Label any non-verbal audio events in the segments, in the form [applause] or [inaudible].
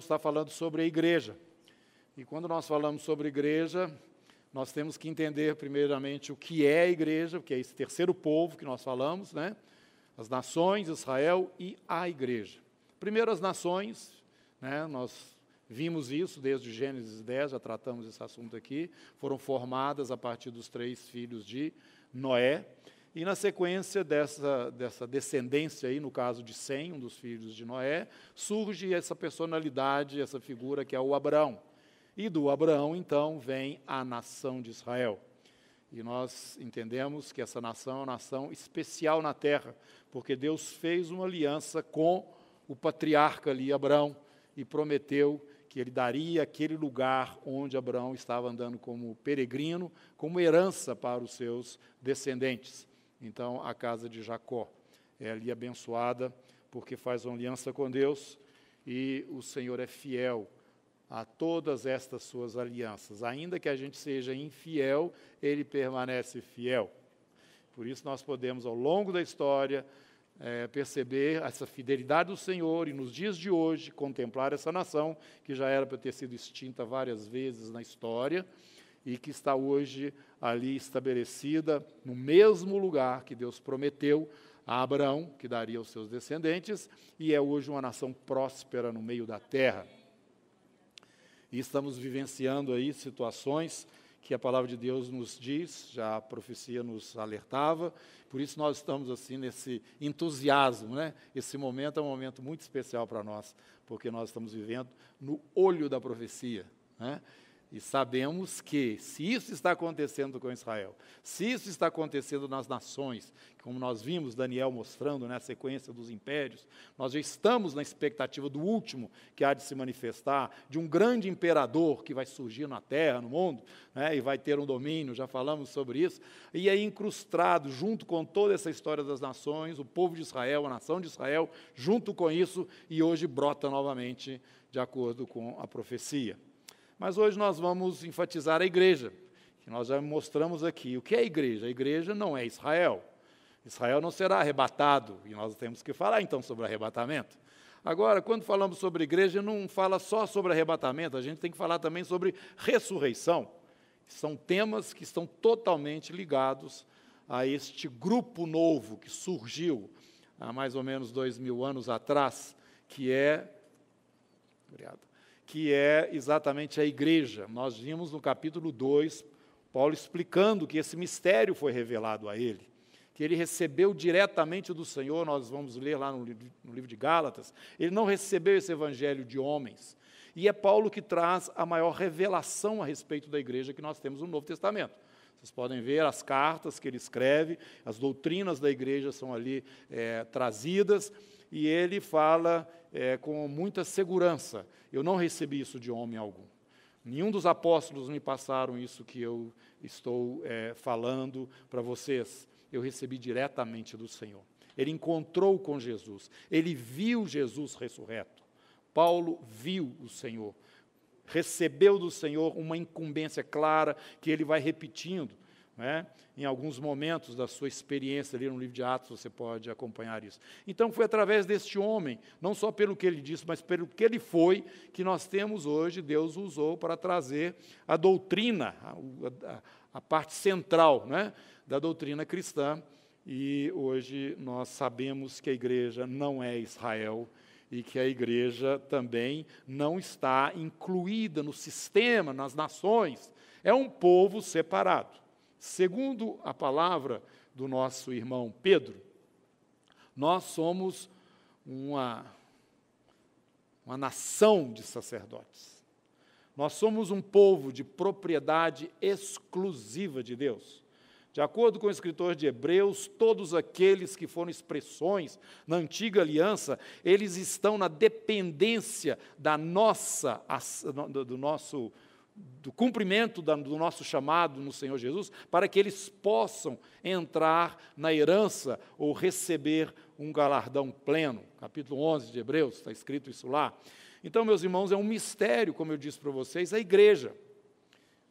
vamos estar falando sobre a igreja. E quando nós falamos sobre igreja, nós temos que entender, primeiramente, o que é a igreja, que é esse terceiro povo que nós falamos, né? As nações, Israel e a igreja. Primeiro, as nações, né? Nós vimos isso desde Gênesis 10, já tratamos esse assunto aqui. Foram formadas a partir dos três filhos de Noé. E na sequência dessa, dessa descendência, aí, no caso de Sem, um dos filhos de Noé, surge essa personalidade, essa figura que é o Abraão. E do Abraão, então, vem a nação de Israel. E nós entendemos que essa nação é uma nação especial na terra, porque Deus fez uma aliança com o patriarca ali, Abraão, e prometeu que ele daria aquele lugar onde Abraão estava andando como peregrino, como herança para os seus descendentes. Então, a casa de Jacó é ali abençoada, porque faz uma aliança com Deus e o Senhor é fiel a todas estas suas alianças. Ainda que a gente seja infiel, ele permanece fiel. Por isso, nós podemos, ao longo da história, é, perceber essa fidelidade do Senhor e, nos dias de hoje, contemplar essa nação que já era para ter sido extinta várias vezes na história e que está hoje ali estabelecida no mesmo lugar que Deus prometeu a Abraão, que daria aos seus descendentes, e é hoje uma nação próspera no meio da terra. E estamos vivenciando aí situações que a palavra de Deus nos diz, já a profecia nos alertava, por isso nós estamos assim nesse entusiasmo, né? Esse momento é um momento muito especial para nós, porque nós estamos vivendo no olho da profecia, né? E sabemos que, se isso está acontecendo com Israel, se isso está acontecendo nas nações, como nós vimos Daniel mostrando na né, sequência dos impérios, nós já estamos na expectativa do último que há de se manifestar, de um grande imperador que vai surgir na terra, no mundo, né, e vai ter um domínio, já falamos sobre isso, e é incrustado, junto com toda essa história das nações, o povo de Israel, a nação de Israel, junto com isso, e hoje brota novamente, de acordo com a profecia. Mas hoje nós vamos enfatizar a igreja, que nós já mostramos aqui. O que é a igreja? A igreja não é Israel. Israel não será arrebatado, e nós temos que falar então sobre arrebatamento. Agora, quando falamos sobre igreja, não fala só sobre arrebatamento, a gente tem que falar também sobre ressurreição. São temas que estão totalmente ligados a este grupo novo que surgiu há mais ou menos dois mil anos atrás, que é. Obrigado que é exatamente a igreja. Nós vimos no capítulo 2, Paulo explicando que esse mistério foi revelado a ele, que ele recebeu diretamente do Senhor, nós vamos ler lá no, livro de Gálatas, ele não recebeu esse evangelho de homens. E é Paulo que traz a maior revelação a respeito da igreja que nós temos no Novo Testamento. Vocês podem ver as cartas que ele escreve, as doutrinas da igreja são ali é, trazidas, e ele fala é, com muita segurança. Eu não recebi isso de homem algum. Nenhum dos apóstolos me passaram isso que eu estou é, falando para vocês. Eu recebi diretamente do Senhor. Ele encontrou com Jesus, ele viu Jesus ressurreto. Paulo viu o Senhor, recebeu do Senhor uma incumbência clara que ele vai repetindo. Né? Em alguns momentos da sua experiência ali no livro de Atos, você pode acompanhar isso. Então, foi através deste homem, não só pelo que ele disse, mas pelo que ele foi, que nós temos hoje, Deus usou para trazer a doutrina, a, a, a parte central né, da doutrina cristã. E hoje nós sabemos que a igreja não é Israel, e que a igreja também não está incluída no sistema, nas nações. É um povo separado. Segundo a palavra do nosso irmão Pedro, nós somos uma, uma nação de sacerdotes. Nós somos um povo de propriedade exclusiva de Deus. De acordo com o escritor de Hebreus, todos aqueles que foram expressões na antiga aliança, eles estão na dependência da nossa, do nosso do cumprimento do nosso chamado no Senhor Jesus, para que eles possam entrar na herança ou receber um galardão pleno. Capítulo 11 de Hebreus, está escrito isso lá. Então, meus irmãos, é um mistério, como eu disse para vocês, a igreja.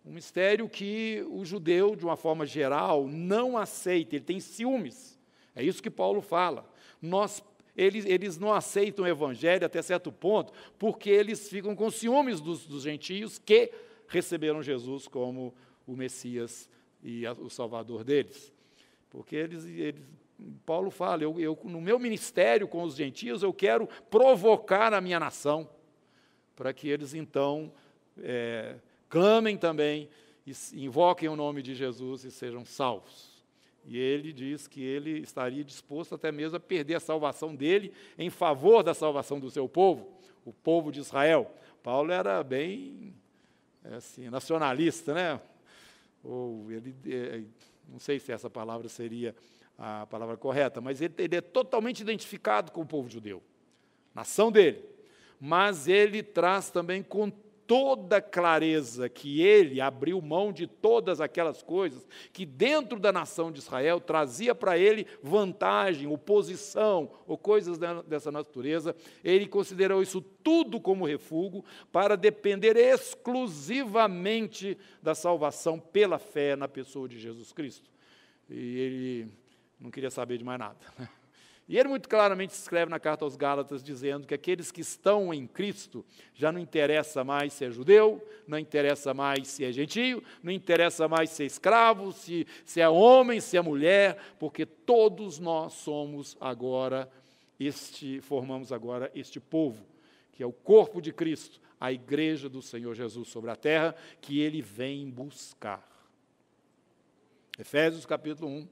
Um mistério que o judeu, de uma forma geral, não aceita, ele tem ciúmes. É isso que Paulo fala. Nós eles, eles não aceitam o evangelho até certo ponto, porque eles ficam com ciúmes dos, dos gentios que receberam Jesus como o Messias e a, o Salvador deles. Porque eles, eles Paulo fala, eu, eu, no meu ministério com os gentios, eu quero provocar a minha nação, para que eles então é, clamem também, invoquem o nome de Jesus e sejam salvos. E ele diz que ele estaria disposto até mesmo a perder a salvação dele em favor da salvação do seu povo, o povo de Israel. Paulo era bem é assim, nacionalista, né? Ou ele, é, é, não sei se essa palavra seria a palavra correta, mas ele, ele é totalmente identificado com o povo judeu, nação dele. Mas ele traz também, com toda clareza que ele abriu mão de todas aquelas coisas que dentro da nação de Israel trazia para ele vantagem, oposição ou coisas dessa natureza, ele considerou isso tudo como refúgio para depender exclusivamente da salvação pela fé na pessoa de Jesus Cristo. E ele não queria saber de mais nada. Né? E ele muito claramente escreve na carta aos Gálatas dizendo que aqueles que estão em Cristo já não interessa mais se é judeu, não interessa mais se é gentio, não interessa mais se é escravo, se, se é homem, se é mulher, porque todos nós somos agora este, formamos agora este povo, que é o corpo de Cristo, a igreja do Senhor Jesus sobre a terra, que ele vem buscar. Efésios capítulo 1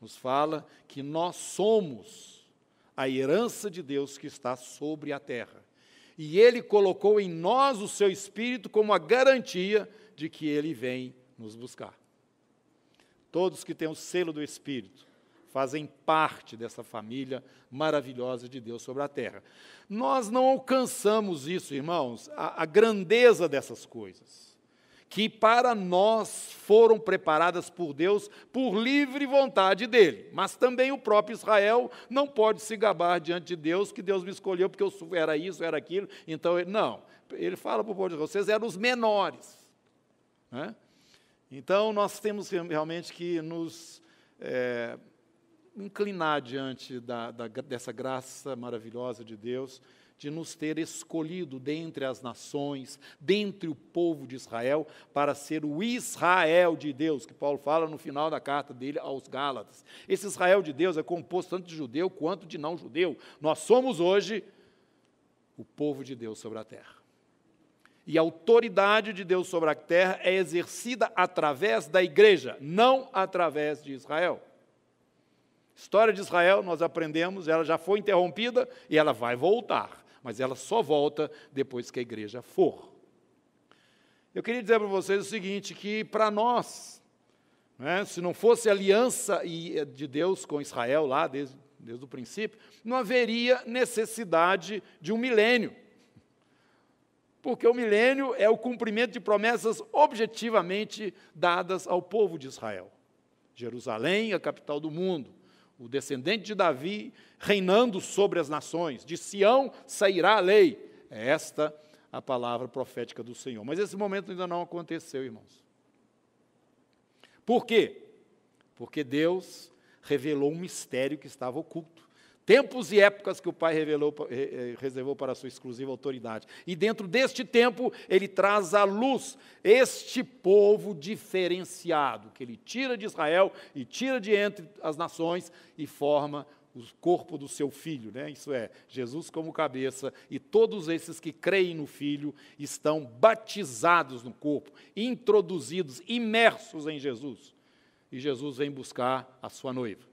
nos fala que nós somos a herança de Deus que está sobre a terra. E ele colocou em nós o seu espírito como a garantia de que ele vem nos buscar. Todos que têm o selo do espírito fazem parte dessa família maravilhosa de Deus sobre a terra. Nós não alcançamos isso, irmãos, a, a grandeza dessas coisas que para nós foram preparadas por Deus por livre vontade dele. Mas também o próprio Israel não pode se gabar diante de Deus que Deus me escolheu porque eu era isso, era aquilo. Então, ele, não. Ele fala para o povo de vocês eram os menores. Né? Então, nós temos realmente que nos é, inclinar diante da, da, dessa graça maravilhosa de Deus de nos ter escolhido dentre as nações, dentre o povo de Israel, para ser o Israel de Deus, que Paulo fala no final da carta dele aos Gálatas. Esse Israel de Deus é composto tanto de judeu quanto de não judeu. Nós somos hoje o povo de Deus sobre a terra. E a autoridade de Deus sobre a terra é exercida através da igreja, não através de Israel. História de Israel, nós aprendemos, ela já foi interrompida e ela vai voltar mas ela só volta depois que a igreja for. Eu queria dizer para vocês o seguinte: que para nós, né, se não fosse a aliança eh, de Deus com Israel lá desde, desde o princípio, não haveria necessidade de um milênio. Porque o milênio é o cumprimento de promessas objetivamente dadas ao povo de Israel. Jerusalém, a capital do mundo o descendente de Davi reinando sobre as nações. De Sião sairá a lei. É esta a palavra profética do Senhor. Mas esse momento ainda não aconteceu, irmãos. Por quê? Porque Deus revelou um mistério que estava oculto tempos e épocas que o Pai revelou, eh, reservou para a sua exclusiva autoridade. E dentro deste tempo, ele traz à luz este povo diferenciado, que ele tira de Israel e tira de entre as nações e forma o corpo do seu filho, né? isso é, Jesus como cabeça, e todos esses que creem no filho estão batizados no corpo, introduzidos, imersos em Jesus. E Jesus vem buscar a sua noiva.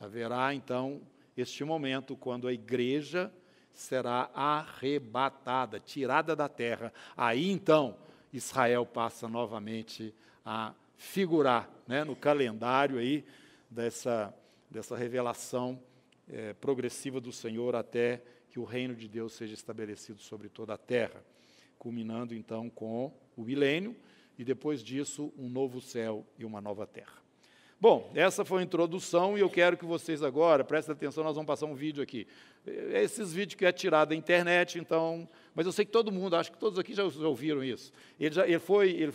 Haverá então este momento quando a igreja será arrebatada, tirada da terra. Aí então Israel passa novamente a figurar né, no calendário aí dessa, dessa revelação é, progressiva do Senhor até que o reino de Deus seja estabelecido sobre toda a terra, culminando então com o milênio e depois disso um novo céu e uma nova terra. Bom, essa foi a introdução e eu quero que vocês agora, prestem atenção, nós vamos passar um vídeo aqui. É, esses vídeos que é tirado da internet, então, mas eu sei que todo mundo, acho que todos aqui já ouviram isso. Ele, já, ele foi, ele,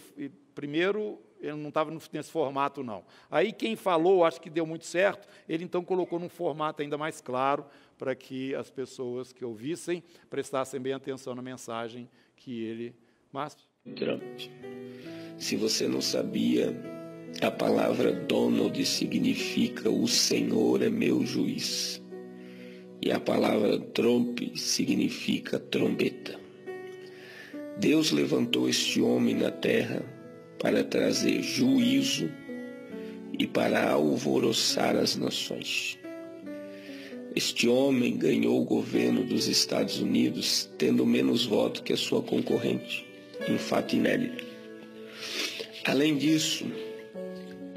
primeiro, ele não estava nesse formato, não. Aí quem falou, acho que deu muito certo, ele então colocou num formato ainda mais claro para que as pessoas que ouvissem prestassem bem atenção na mensagem que ele... Mas... Trump, se você não sabia a palavra Donald significa o Senhor é meu juiz. E a palavra Trump significa trombeta. Deus levantou este homem na terra para trazer juízo e para alvoroçar as nações. Este homem ganhou o governo dos Estados Unidos tendo menos voto que a sua concorrente, em fato inédito. Além disso,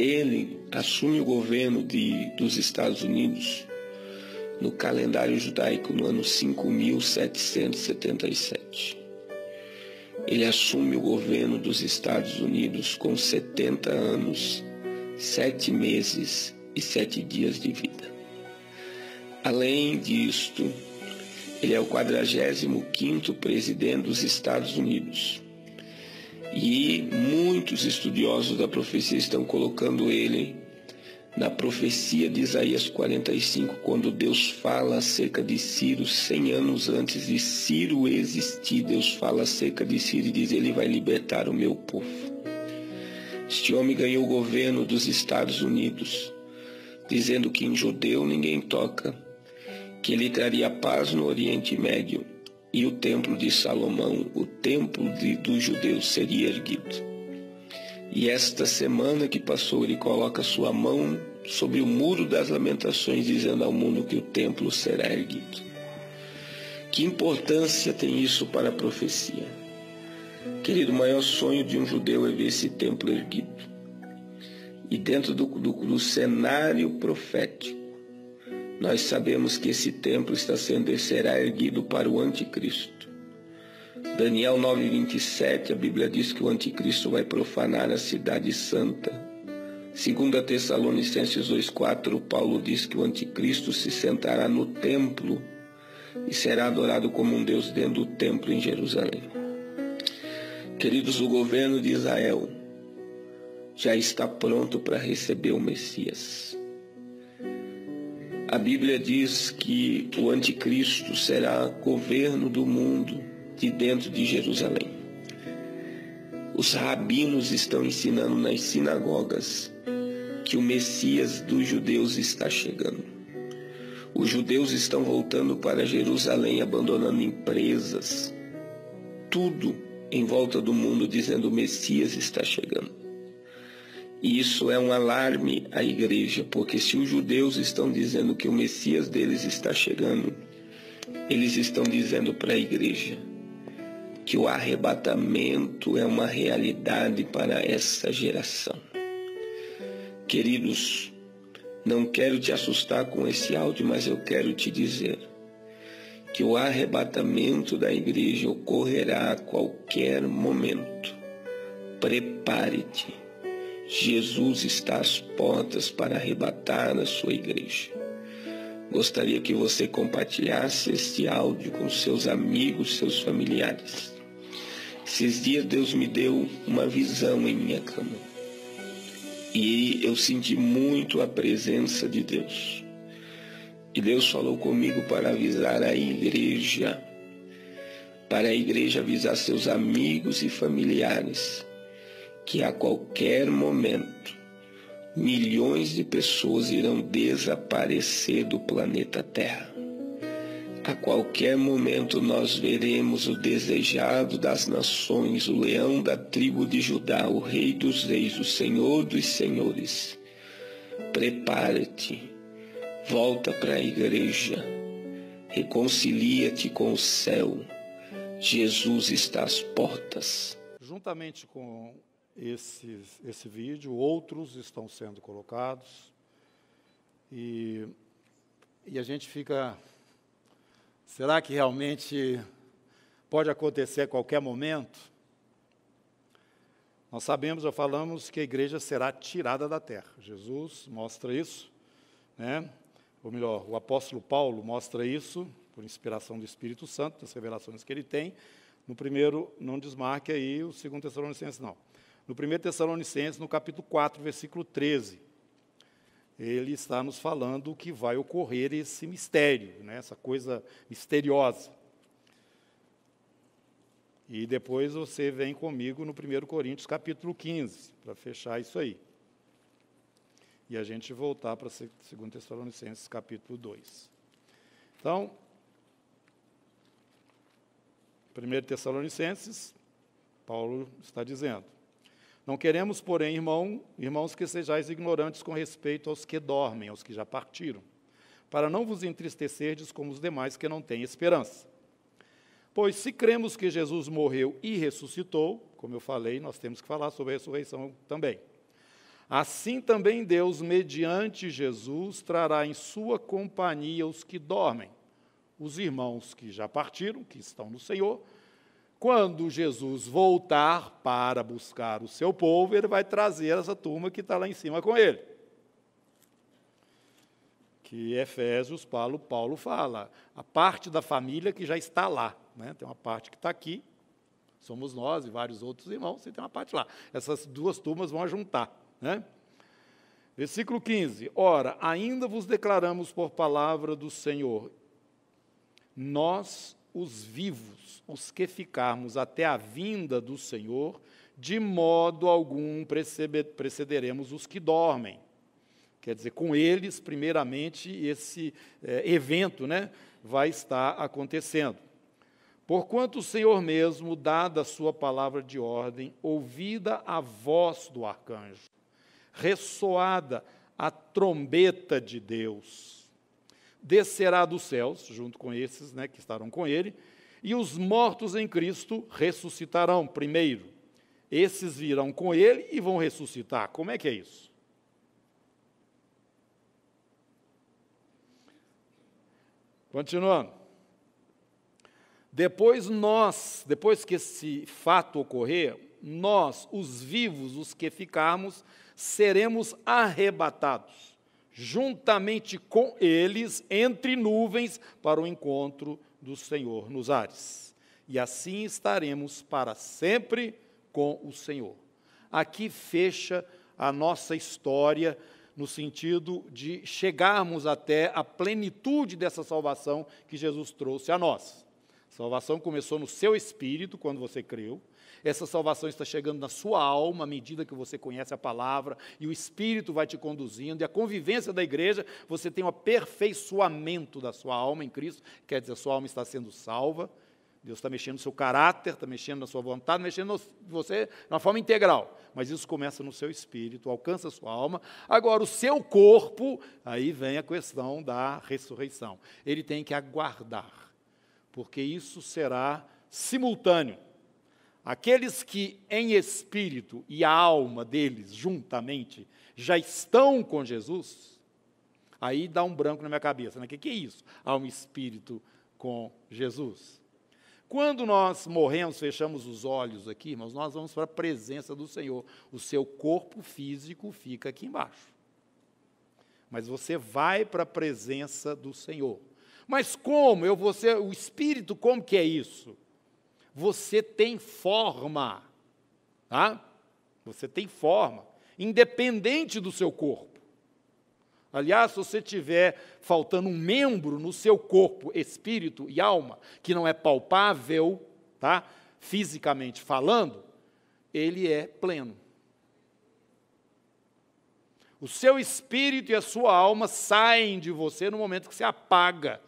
ele assume o governo de, dos Estados Unidos no calendário judaico no ano 5777. Ele assume o governo dos Estados Unidos com 70 anos, 7 meses e 7 dias de vida. Além disto, ele é o 45º presidente dos Estados Unidos e muitos estudiosos da profecia estão colocando ele na profecia de Isaías 45, quando Deus fala acerca de Ciro 100 anos antes de Ciro existir, Deus fala acerca de Ciro e diz: Ele vai libertar o meu povo. Este homem ganhou o governo dos Estados Unidos, dizendo que em judeu ninguém toca, que ele traria paz no Oriente Médio e o templo de Salomão, o templo de, dos judeus, seria erguido. E esta semana que passou, ele coloca sua mão sobre o muro das lamentações, dizendo ao mundo que o templo será erguido. Que importância tem isso para a profecia? Querido, o maior sonho de um judeu é ver esse templo erguido. E dentro do, do, do cenário profético, nós sabemos que esse templo está sendo será erguido para o anticristo. Daniel 9:27, a Bíblia diz que o anticristo vai profanar a cidade santa. Segundo Tessalonicenses 2:4, Paulo diz que o anticristo se sentará no templo e será adorado como um deus dentro do templo em Jerusalém. Queridos, o governo de Israel já está pronto para receber o Messias. A Bíblia diz que o anticristo será governo do mundo de dentro de Jerusalém. Os rabinos estão ensinando nas sinagogas que o Messias dos judeus está chegando. Os judeus estão voltando para Jerusalém, abandonando empresas, tudo em volta do mundo, dizendo o Messias está chegando. E isso é um alarme à igreja, porque se os judeus estão dizendo que o Messias deles está chegando, eles estão dizendo para a igreja que o arrebatamento é uma realidade para essa geração. Queridos, não quero te assustar com esse áudio, mas eu quero te dizer que o arrebatamento da igreja ocorrerá a qualquer momento. Prepare-te Jesus está às portas para arrebatar a sua igreja. Gostaria que você compartilhasse este áudio com seus amigos, seus familiares. Esses dias Deus me deu uma visão em minha cama. E eu senti muito a presença de Deus. E Deus falou comigo para avisar a igreja, para a igreja avisar seus amigos e familiares que a qualquer momento milhões de pessoas irão desaparecer do planeta Terra. A qualquer momento nós veremos o desejado das nações, o leão da tribo de Judá, o rei dos reis, o senhor dos senhores. Prepara-te, volta para a igreja, reconcilia-te com o céu. Jesus está às portas. Juntamente com esses, esse vídeo, outros estão sendo colocados. E, e a gente fica. Será que realmente pode acontecer a qualquer momento? Nós sabemos, já falamos, que a igreja será tirada da terra. Jesus mostra isso, né? ou melhor, o apóstolo Paulo mostra isso, por inspiração do Espírito Santo, das revelações que ele tem. No primeiro, não desmarque aí o segundo Tessalonicenses, não no 1 Tessalonicenses, no capítulo 4, versículo 13. Ele está nos falando que vai ocorrer esse mistério, né, essa coisa misteriosa. E depois você vem comigo no 1 Coríntios, capítulo 15, para fechar isso aí. E a gente voltar para 2 Tessalonicenses, capítulo 2. Então, 1 Tessalonicenses, Paulo está dizendo: não queremos, porém, irmão, irmãos, que sejais ignorantes com respeito aos que dormem, aos que já partiram, para não vos entristecerdes como os demais que não têm esperança. Pois se cremos que Jesus morreu e ressuscitou, como eu falei, nós temos que falar sobre a ressurreição também. Assim também Deus, mediante Jesus, trará em sua companhia os que dormem, os irmãos que já partiram, que estão no Senhor, quando Jesus voltar para buscar o seu povo, ele vai trazer essa turma que está lá em cima com ele. Que Efésios, Paulo, Paulo fala, a parte da família que já está lá. Né? Tem uma parte que está aqui, somos nós e vários outros irmãos, e tem uma parte lá. Essas duas turmas vão juntar. Né? Versículo 15: Ora, ainda vos declaramos por palavra do Senhor, nós os vivos, os que ficarmos até a vinda do Senhor, de modo algum precederemos os que dormem. Quer dizer, com eles, primeiramente, esse é, evento né, vai estar acontecendo. Porquanto o Senhor mesmo, dada a sua palavra de ordem, ouvida a voz do arcanjo, ressoada a trombeta de Deus, descerá dos céus, junto com esses né, que estarão com ele, e os mortos em Cristo ressuscitarão primeiro. Esses virão com ele e vão ressuscitar. Como é que é isso? Continuando. Depois nós, depois que esse fato ocorrer, nós, os vivos, os que ficarmos, seremos arrebatados juntamente com eles entre nuvens para o encontro do Senhor nos ares. E assim estaremos para sempre com o Senhor. Aqui fecha a nossa história no sentido de chegarmos até a plenitude dessa salvação que Jesus trouxe a nós. A salvação começou no seu espírito quando você creu, essa salvação está chegando na sua alma à medida que você conhece a palavra e o Espírito vai te conduzindo. E a convivência da igreja, você tem um aperfeiçoamento da sua alma em Cristo, quer dizer, a sua alma está sendo salva. Deus está mexendo no seu caráter, está mexendo na sua vontade, mexendo em você de uma forma integral. Mas isso começa no seu espírito, alcança a sua alma. Agora, o seu corpo, aí vem a questão da ressurreição. Ele tem que aguardar, porque isso será simultâneo. Aqueles que em espírito e a alma deles juntamente já estão com Jesus, aí dá um branco na minha cabeça. O né? que, que é isso? Há um espírito com Jesus. Quando nós morremos, fechamos os olhos aqui, irmãos, nós vamos para a presença do Senhor. O seu corpo físico fica aqui embaixo. Mas você vai para a presença do Senhor. Mas como eu vou ser o espírito, como que é isso? você tem forma. Tá? Você tem forma, independente do seu corpo. Aliás, se você tiver faltando um membro no seu corpo, espírito e alma, que não é palpável, tá? fisicamente falando, ele é pleno. O seu espírito e a sua alma saem de você no momento que você apaga,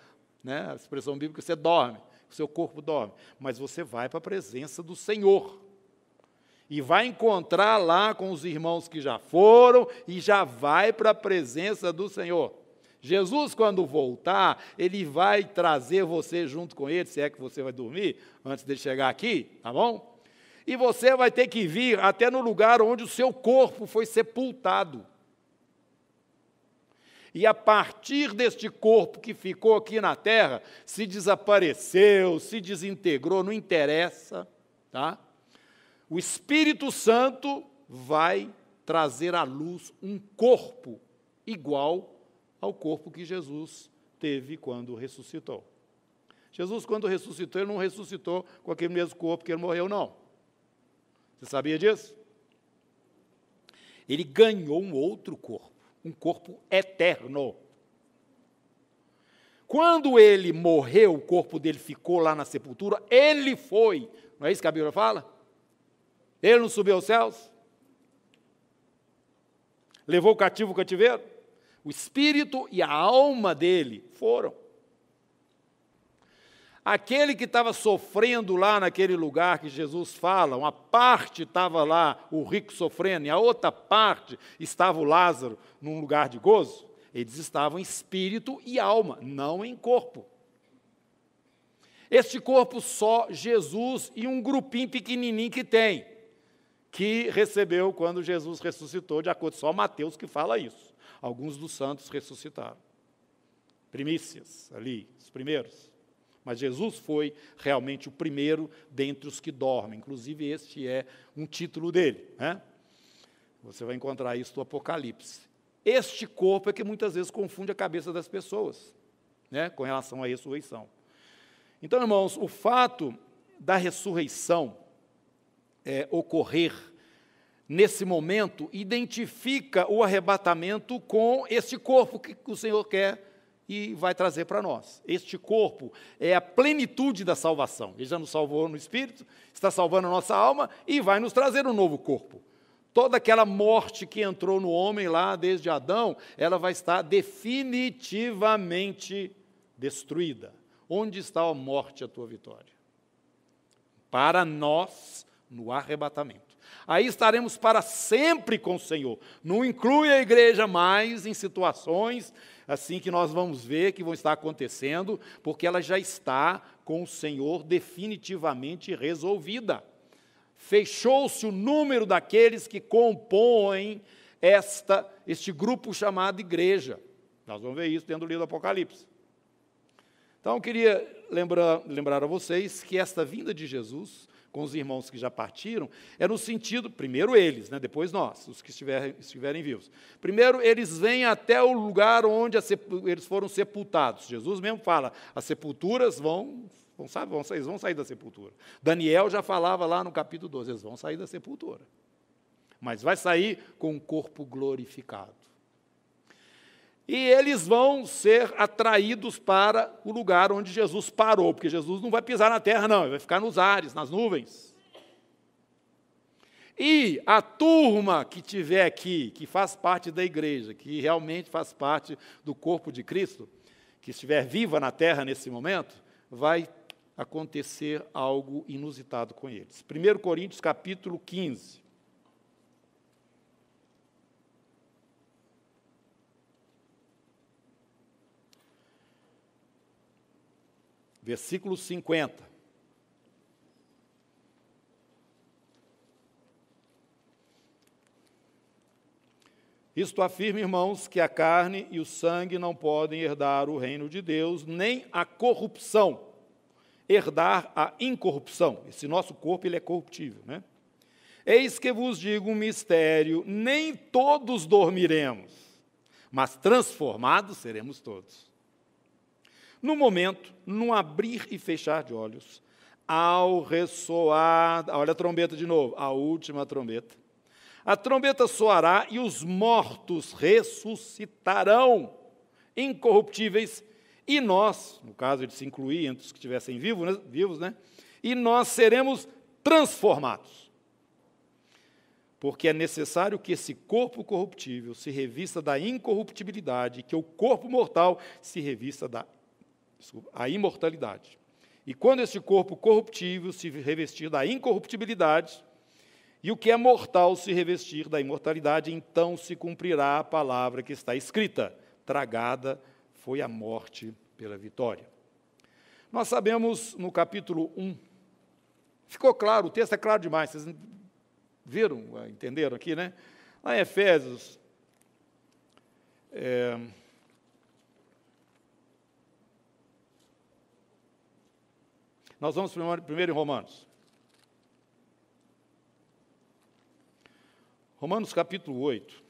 né? a expressão bíblica, você dorme seu corpo dorme, mas você vai para a presença do Senhor. E vai encontrar lá com os irmãos que já foram e já vai para a presença do Senhor. Jesus, quando voltar, ele vai trazer você junto com ele, se é que você vai dormir antes de chegar aqui, tá bom? E você vai ter que vir até no lugar onde o seu corpo foi sepultado. E a partir deste corpo que ficou aqui na terra, se desapareceu, se desintegrou, não interessa, tá? O Espírito Santo vai trazer à luz um corpo igual ao corpo que Jesus teve quando ressuscitou. Jesus, quando ressuscitou, ele não ressuscitou com aquele mesmo corpo que ele morreu, não. Você sabia disso? Ele ganhou um outro corpo um corpo eterno. Quando ele morreu, o corpo dele ficou lá na sepultura, ele foi. Não é isso que a Bíblia fala? Ele não subiu aos céus? Levou o cativo o cativeiro? O espírito e a alma dele foram. Aquele que estava sofrendo lá naquele lugar que Jesus fala, uma parte estava lá, o rico sofrendo, e a outra parte estava o Lázaro num lugar de gozo. Eles estavam em espírito e alma, não em corpo. Este corpo só Jesus e um grupinho pequenininho que tem, que recebeu quando Jesus ressuscitou, de acordo só Mateus que fala isso. Alguns dos santos ressuscitaram. Primícias ali, os primeiros. Mas Jesus foi realmente o primeiro dentre os que dormem. Inclusive, este é um título dele. Né? Você vai encontrar isso no Apocalipse. Este corpo é que muitas vezes confunde a cabeça das pessoas né, com relação à ressurreição. Então, irmãos, o fato da ressurreição é, ocorrer nesse momento identifica o arrebatamento com este corpo que o Senhor quer e vai trazer para nós. Este corpo é a plenitude da salvação. Ele já nos salvou no espírito, está salvando a nossa alma e vai nos trazer um novo corpo. Toda aquela morte que entrou no homem lá desde Adão, ela vai estar definitivamente destruída. Onde está a morte, a tua vitória? Para nós, no arrebatamento. Aí estaremos para sempre com o Senhor. Não inclui a igreja mais em situações assim que nós vamos ver que vão estar acontecendo, porque ela já está com o Senhor definitivamente resolvida. Fechou-se o número daqueles que compõem esta, este grupo chamado igreja. Nós vamos ver isso tendo lido o Apocalipse. Então, eu queria lembrar, lembrar a vocês que esta vinda de Jesus com os irmãos que já partiram, é no sentido, primeiro eles, né, depois nós, os que estiverem, estiverem vivos. Primeiro eles vêm até o lugar onde eles foram sepultados. Jesus mesmo fala, as sepulturas vão Vão, sabe, vão, eles vão sair da sepultura. Daniel já falava lá no capítulo 12, eles vão sair da sepultura. Mas vai sair com um corpo glorificado. E eles vão ser atraídos para o lugar onde Jesus parou, porque Jesus não vai pisar na terra, não, ele vai ficar nos ares, nas nuvens. E a turma que tiver aqui, que faz parte da igreja, que realmente faz parte do corpo de Cristo, que estiver viva na terra nesse momento, vai acontecer algo inusitado com eles. 1 Coríntios capítulo 15. versículo 50. Isto afirma, irmãos, que a carne e o sangue não podem herdar o reino de Deus, nem a corrupção, herdar a incorrupção. Esse nosso corpo ele é corruptível, né? Eis que vos digo um mistério: nem todos dormiremos, mas transformados seremos todos no momento, num abrir e fechar de olhos, ao ressoar, olha a trombeta de novo, a última trombeta. A trombeta soará e os mortos ressuscitarão, incorruptíveis, e nós, no caso de se incluir entre os que estivessem vivos, né, vivos, né? E nós seremos transformados. Porque é necessário que esse corpo corruptível se revista da incorruptibilidade, que o corpo mortal se revista da desculpa, a imortalidade. E quando este corpo corruptível se revestir da incorruptibilidade, e o que é mortal se revestir da imortalidade, então se cumprirá a palavra que está escrita: tragada foi a morte pela vitória. Nós sabemos no capítulo 1, ficou claro, o texto é claro demais, vocês viram, entenderam aqui, né? Lá em Efésios, é, Nós vamos primeiro em Romanos. Romanos capítulo 8.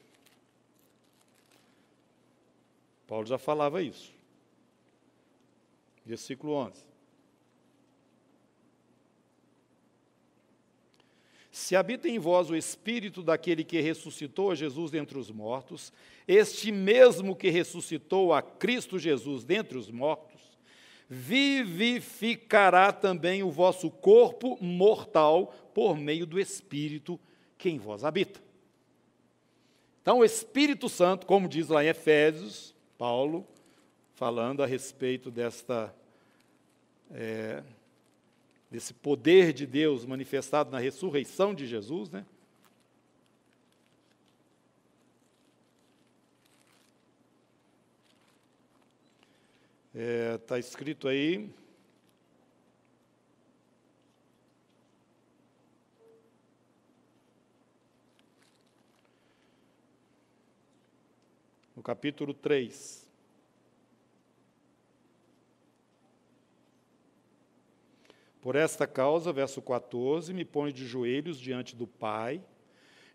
Paulo já falava isso. Versículo 11. Se habita em vós o espírito daquele que ressuscitou Jesus dentre os mortos, este mesmo que ressuscitou a Cristo Jesus dentre os mortos, vivificará também o vosso corpo mortal por meio do Espírito que em vós habita. Então, o Espírito Santo, como diz lá em Efésios, Paulo, falando a respeito desta. É, desse poder de Deus manifestado na ressurreição de Jesus, né? Está é, tá escrito aí. No capítulo três. Por esta causa, verso 14, me ponho de joelhos diante do Pai,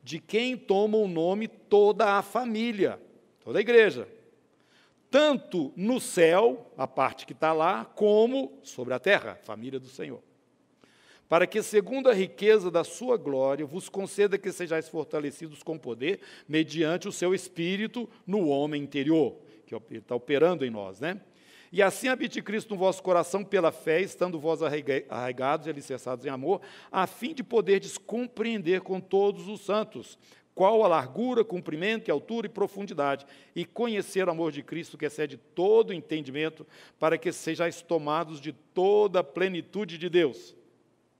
de quem toma o nome toda a família, toda a igreja, tanto no céu, a parte que está lá, como sobre a terra, família do Senhor. Para que, segundo a riqueza da sua glória, vos conceda que sejais fortalecidos com poder, mediante o seu espírito no homem interior, que é está operando em nós, né? E assim habite Cristo no vosso coração pela fé, estando vós arraigados e alicerçados em amor, a fim de poderdes compreender com todos os santos qual a largura, comprimento altura e profundidade, e conhecer o amor de Cristo que excede todo entendimento, para que sejais tomados de toda a plenitude de Deus.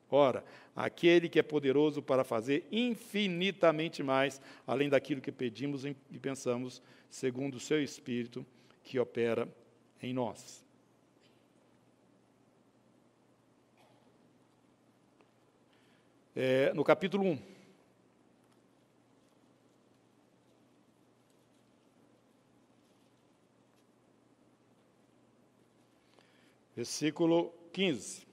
Ora, aquele que é poderoso para fazer infinitamente mais, além daquilo que pedimos e pensamos, segundo o seu Espírito que opera em nós. É, no capítulo 1, Versículo 15.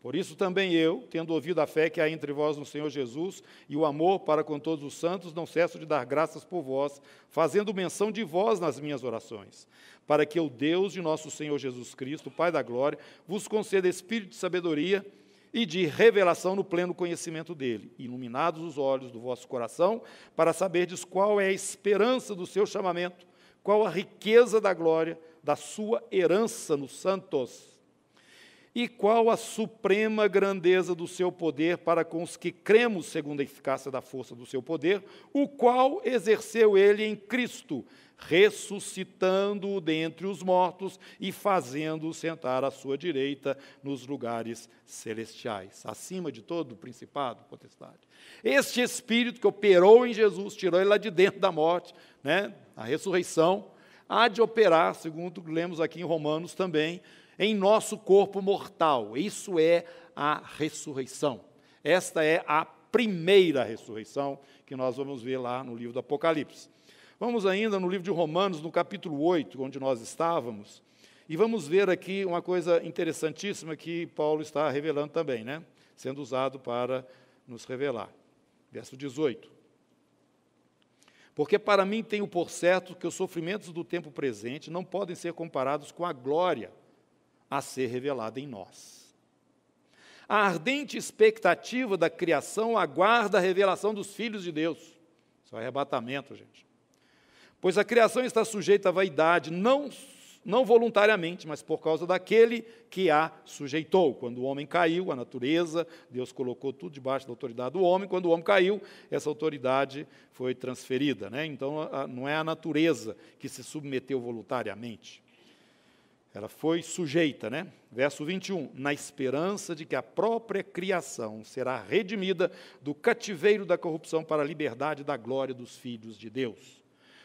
Por isso também eu, tendo ouvido a fé que há entre vós no Senhor Jesus e o amor para com todos os santos, não cesso de dar graças por vós, fazendo menção de vós nas minhas orações, para que o Deus de nosso Senhor Jesus Cristo, Pai da glória, vos conceda espírito de sabedoria e de revelação no pleno conhecimento dele, iluminados os olhos do vosso coração, para saberdes qual é a esperança do seu chamamento, qual a riqueza da glória da sua herança nos santos e qual a suprema grandeza do seu poder para com os que cremos, segundo a eficácia da força do seu poder, o qual exerceu ele em Cristo, ressuscitando-o dentre os mortos e fazendo-o sentar à sua direita nos lugares celestiais, acima de todo o principado, potestade. Este Espírito que operou em Jesus, tirou ele lá de dentro da morte, né, a ressurreição, há de operar, segundo lemos aqui em Romanos também, em nosso corpo mortal. Isso é a ressurreição. Esta é a primeira ressurreição que nós vamos ver lá no livro do Apocalipse. Vamos ainda no livro de Romanos, no capítulo 8, onde nós estávamos, e vamos ver aqui uma coisa interessantíssima que Paulo está revelando também, né? sendo usado para nos revelar. Verso 18. Porque para mim tenho por certo que os sofrimentos do tempo presente não podem ser comparados com a glória a ser revelada em nós. A ardente expectativa da criação aguarda a revelação dos filhos de Deus. Isso é arrebatamento, gente. Pois a criação está sujeita à vaidade, não, não voluntariamente, mas por causa daquele que a sujeitou. Quando o homem caiu, a natureza, Deus colocou tudo debaixo da autoridade do homem. Quando o homem caiu, essa autoridade foi transferida. Né? Então, não é a natureza que se submeteu voluntariamente ela foi sujeita, né? Verso 21, na esperança de que a própria criação será redimida do cativeiro da corrupção para a liberdade da glória dos filhos de Deus.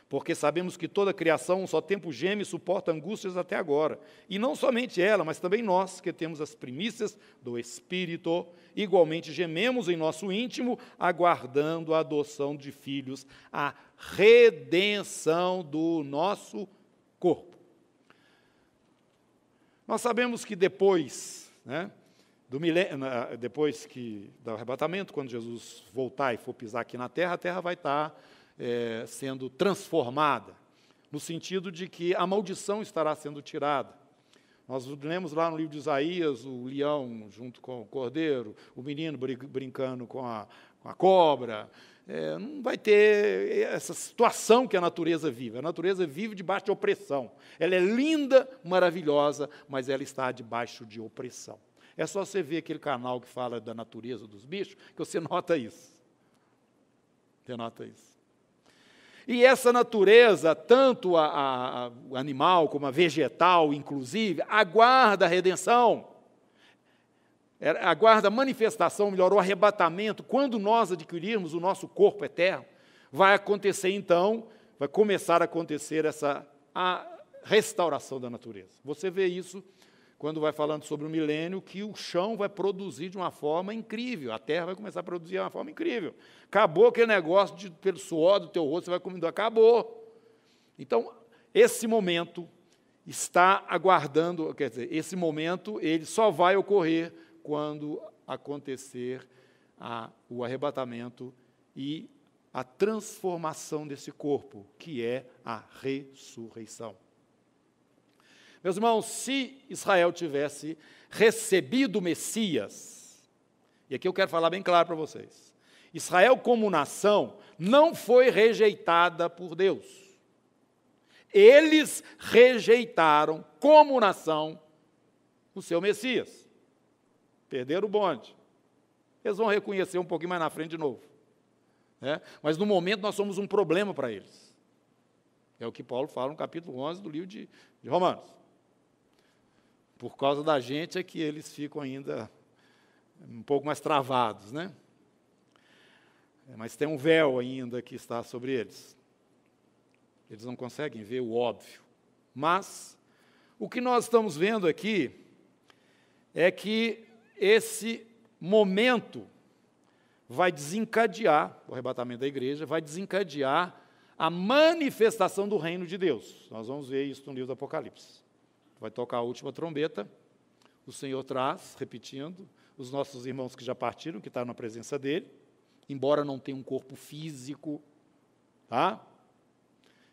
Porque sabemos que toda criação um só tempo geme e suporta angústias até agora. E não somente ela, mas também nós, que temos as primícias do Espírito, igualmente gememos em nosso íntimo, aguardando a adoção de filhos, a redenção do nosso corpo nós sabemos que depois, né, do milênio, depois que do arrebatamento, quando Jesus voltar e for pisar aqui na terra, a terra vai estar é, sendo transformada, no sentido de que a maldição estará sendo tirada. Nós lemos lá no livro de Isaías o leão junto com o cordeiro, o menino brincando com a, com a cobra, é, não vai ter essa situação que a natureza vive. A natureza vive debaixo de opressão. Ela é linda, maravilhosa, mas ela está debaixo de opressão. É só você ver aquele canal que fala da natureza dos bichos que você [laughs] nota isso. Você nota isso. E essa natureza, tanto a, a, a, animal como a vegetal, inclusive, aguarda a redenção aguarda manifestação, melhor, o arrebatamento, quando nós adquirirmos o nosso corpo eterno, vai acontecer então, vai começar a acontecer essa a restauração da natureza. Você vê isso quando vai falando sobre o milênio, que o chão vai produzir de uma forma incrível, a terra vai começar a produzir de uma forma incrível. Acabou aquele negócio de, pelo suor do teu rosto, você vai comendo, acabou. Então, esse momento está aguardando, quer dizer, esse momento ele só vai ocorrer quando acontecer a, o arrebatamento e a transformação desse corpo, que é a ressurreição. Meus irmãos, se Israel tivesse recebido o Messias, e aqui eu quero falar bem claro para vocês: Israel, como nação, não foi rejeitada por Deus. Eles rejeitaram, como nação, o seu Messias. Perderam o bonde. Eles vão reconhecer um pouquinho mais na frente de novo. Né? Mas no momento nós somos um problema para eles. É o que Paulo fala no capítulo 11 do livro de, de Romanos. Por causa da gente é que eles ficam ainda um pouco mais travados, né? É, mas tem um véu ainda que está sobre eles. Eles não conseguem ver o óbvio. Mas o que nós estamos vendo aqui é que esse momento vai desencadear o arrebatamento da igreja, vai desencadear a manifestação do reino de Deus. Nós vamos ver isso no livro do Apocalipse. Vai tocar a última trombeta, o Senhor traz, repetindo, os nossos irmãos que já partiram, que estão tá na presença dele, embora não tenham um corpo físico, tá?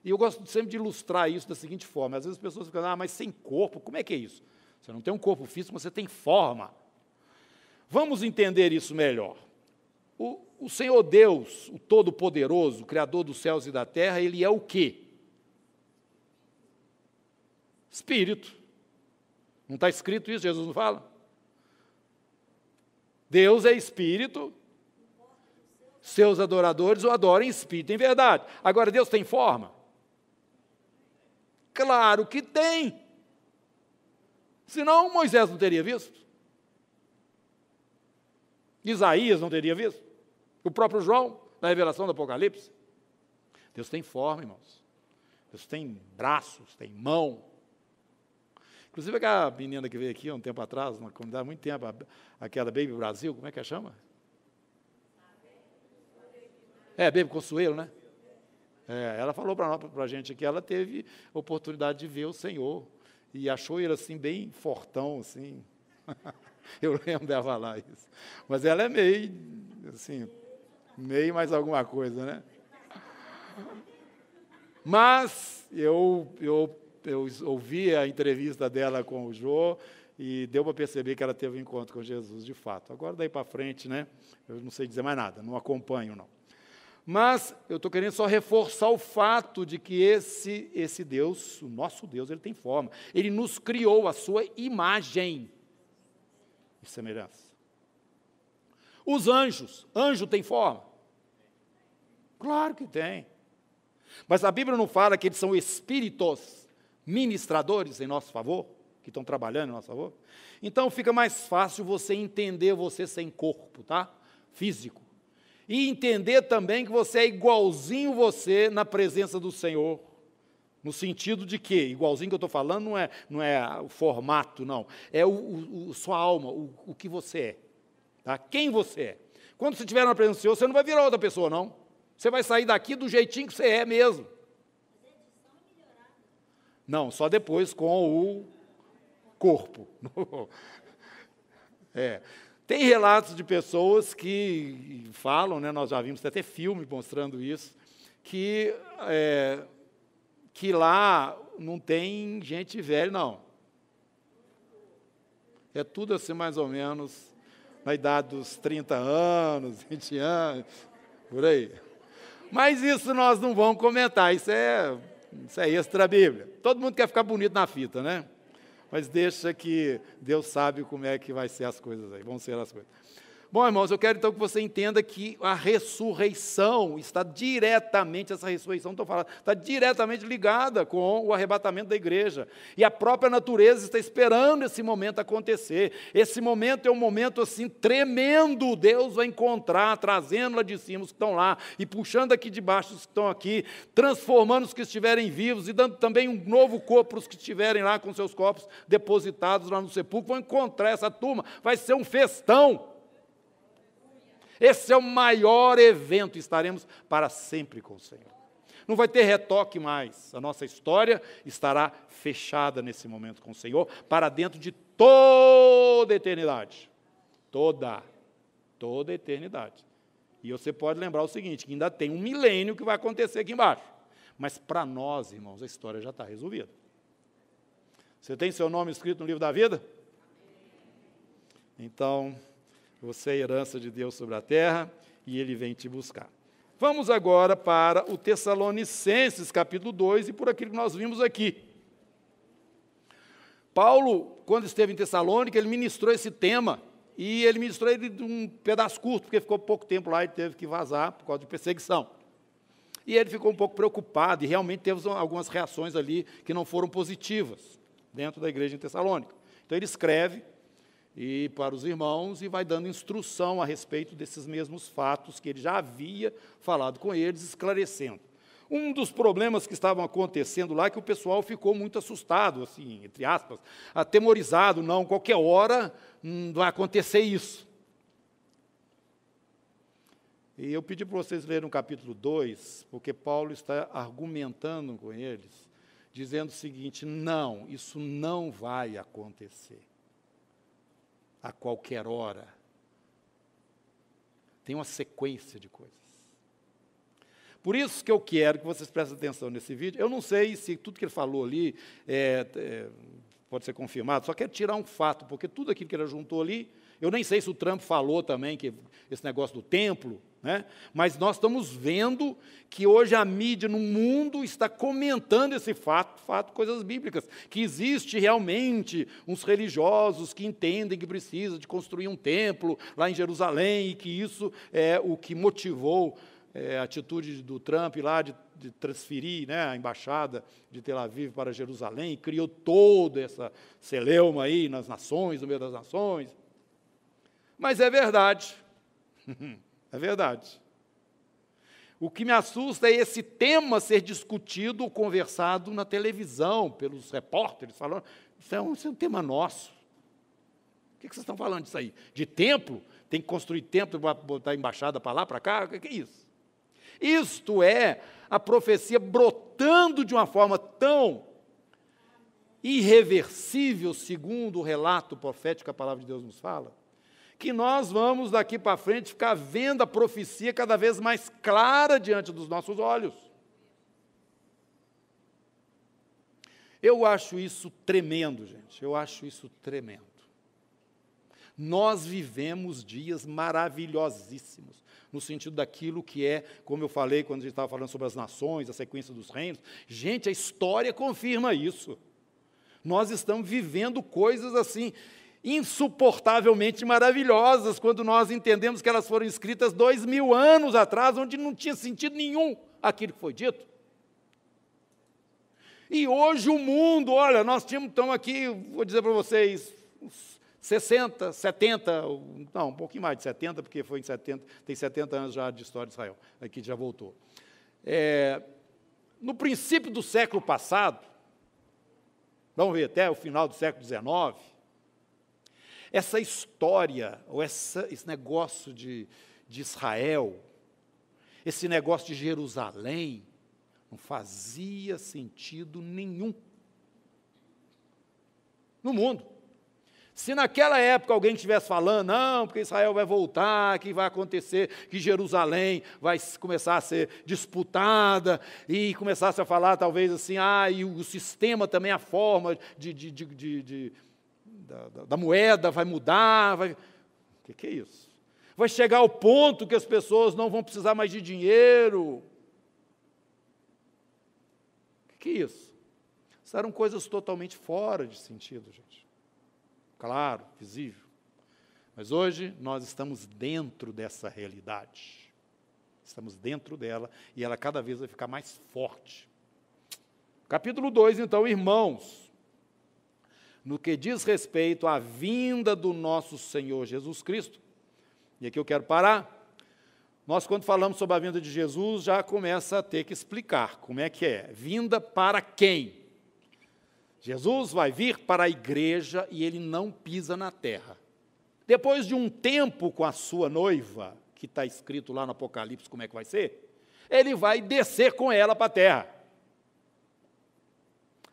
E eu gosto sempre de ilustrar isso da seguinte forma: às vezes as pessoas ficam, ah, mas sem corpo, como é que é isso? Você não tem um corpo físico, mas você tem forma. Vamos entender isso melhor. O, o Senhor Deus, o Todo-Poderoso, o Criador dos céus e da terra, ele é o quê? Espírito. Não está escrito isso, Jesus não fala? Deus é espírito, seus adoradores o adoram em espírito, em verdade. Agora, Deus tem forma? Claro que tem. Senão Moisés não teria visto. Isaías não teria visto. O próprio João, na revelação do Apocalipse. Deus tem forma, irmãos. Deus tem braços, tem mão. Inclusive aquela menina que veio aqui há um tempo atrás, na comunidade há muito tempo, aquela Baby Brasil, como é que a chama? É, Baby Consuelo, né? É, ela falou para a gente que ela teve oportunidade de ver o Senhor e achou ele assim bem fortão, assim. [laughs] Eu [laughs] lembro dela falar isso. Mas ela é meio, assim, meio mais alguma coisa, né? Mas eu, eu, eu ouvi a entrevista dela com o Jô e deu para perceber que ela teve um encontro com Jesus, de fato. Agora, daí para frente, né? Eu não sei dizer mais nada, não acompanho, não. Mas eu estou querendo só reforçar o fato de que esse, esse Deus, o nosso Deus, ele tem forma. Ele nos criou a sua imagem. É e semelhança. Os anjos, anjo tem forma? Claro que tem. Mas a Bíblia não fala que eles são espíritos ministradores em nosso favor, que estão trabalhando em nosso favor? Então fica mais fácil você entender você sem corpo, tá? Físico. E entender também que você é igualzinho você na presença do Senhor no sentido de que, igualzinho que eu estou falando, não é, não é o formato, não. É o, o, o sua alma, o, o, que você é. Tá? Quem você é. Quando você estiver na presença do Senhor, você não vai virar outra pessoa, não. Você vai sair daqui do jeitinho que você é mesmo. Não, só depois com o corpo. [laughs] É. Tem relatos de pessoas que falam, né, nós já vimos até filme mostrando isso, que é, que lá não tem gente velha, não. É tudo assim, mais ou menos, na idade dos 30 anos, 20 anos, por aí. Mas isso nós não vamos comentar, isso é, isso é extra-bíblia. Todo mundo quer ficar bonito na fita, né? Mas deixa que Deus sabe como é que vai ser as coisas aí, vão ser as coisas. Bom, irmãos, eu quero então que você entenda que a ressurreição está diretamente, essa ressurreição estou falando, está diretamente ligada com o arrebatamento da igreja. E a própria natureza está esperando esse momento acontecer. Esse momento é um momento assim tremendo. Deus vai encontrar, trazendo lá de cima os que estão lá e puxando aqui de baixo os que estão aqui, transformando os que estiverem vivos e dando também um novo corpo para os que estiverem lá com seus corpos depositados lá no sepulcro. Vão encontrar essa turma, vai ser um festão. Esse é o maior evento, estaremos para sempre com o Senhor. Não vai ter retoque mais. A nossa história estará fechada nesse momento com o Senhor para dentro de toda a eternidade. Toda, toda a eternidade. E você pode lembrar o seguinte, que ainda tem um milênio que vai acontecer aqui embaixo. Mas para nós, irmãos, a história já está resolvida. Você tem seu nome escrito no livro da vida? Então, você é herança de Deus sobre a terra e ele vem te buscar. Vamos agora para o Tessalonicenses, capítulo 2, e por aquilo que nós vimos aqui. Paulo, quando esteve em Tessalônica, ele ministrou esse tema, e ele ministrou ele de um pedaço curto, porque ficou pouco tempo lá e teve que vazar por causa de perseguição. E ele ficou um pouco preocupado, e realmente teve algumas reações ali que não foram positivas dentro da igreja em Tessalônica. Então ele escreve e para os irmãos e vai dando instrução a respeito desses mesmos fatos que ele já havia falado com eles, esclarecendo. Um dos problemas que estavam acontecendo lá é que o pessoal ficou muito assustado, assim, entre aspas, atemorizado, não, qualquer hora hum, vai acontecer isso. E eu pedi para vocês lerem o capítulo 2, porque Paulo está argumentando com eles, dizendo o seguinte: não, isso não vai acontecer a qualquer hora. Tem uma sequência de coisas. Por isso que eu quero que vocês prestem atenção nesse vídeo. Eu não sei se tudo que ele falou ali é, é, pode ser confirmado, só quero tirar um fato, porque tudo aquilo que ele juntou ali, eu nem sei se o Trump falou também, que esse negócio do templo, né? Mas nós estamos vendo que hoje a mídia no mundo está comentando esse fato, fato coisas bíblicas, que existe realmente uns religiosos que entendem que precisa de construir um templo lá em Jerusalém e que isso é o que motivou é, a atitude do Trump lá de, de transferir né, a embaixada de Tel Aviv para Jerusalém, e criou toda essa celeuma aí nas nações, no meio das nações. Mas é verdade. [laughs] É verdade. O que me assusta é esse tema ser discutido ou conversado na televisão, pelos repórteres, falando. Isso é um, isso é um tema nosso. O que, vocês estão falando disso aí? De templo? Tem que construir templo para botar embaixada para lá, para cá? O que é isso? Isto é a profecia brotando de uma forma tão irreversível, segundo o relato profético que a palavra de Deus nos fala que nós vamos daqui para frente ficar vendo a profecia cada vez mais clara diante dos nossos olhos. Eu acho isso tremendo, gente. Eu acho isso tremendo. Nós vivemos dias maravilhosíssimos, no sentido daquilo que é, como eu falei quando a gente estava falando sobre as nações, a sequência dos reinos. Gente, a história confirma isso. Nós estamos vivendo coisas assim insuportavelmente maravilhosas quando nós entendemos que elas foram escritas dois mil anos atrás, onde não tinha sentido nenhum aquilo que foi dito. E hoje o mundo, olha, nós tínhamos, estamos aqui, vou dizer para vocês, 60, 70, não, um pouquinho mais de 70, porque foi em 70, tem 70 anos já de história de Israel, aqui é já voltou. É, no princípio do século passado, vamos ver, até o final do século XIX, essa história, ou essa, esse negócio de, de Israel, esse negócio de Jerusalém, não fazia sentido nenhum no mundo. Se naquela época alguém estivesse falando, não, porque Israel vai voltar, que vai acontecer, que Jerusalém vai começar a ser disputada, e começasse a falar talvez assim, ah, e o sistema também, a forma de, de, de, de da, da, da moeda vai mudar. Vai... O que, que é isso? Vai chegar ao ponto que as pessoas não vão precisar mais de dinheiro. O que, que é isso? Isso eram coisas totalmente fora de sentido, gente. Claro, visível. Mas hoje nós estamos dentro dessa realidade. Estamos dentro dela e ela cada vez vai ficar mais forte. Capítulo 2, então, irmãos no que diz respeito à vinda do nosso Senhor Jesus Cristo. E aqui eu quero parar. Nós, quando falamos sobre a vinda de Jesus, já começa a ter que explicar como é que é. Vinda para quem? Jesus vai vir para a igreja e ele não pisa na terra. Depois de um tempo com a sua noiva, que está escrito lá no Apocalipse como é que vai ser, ele vai descer com ela para a terra.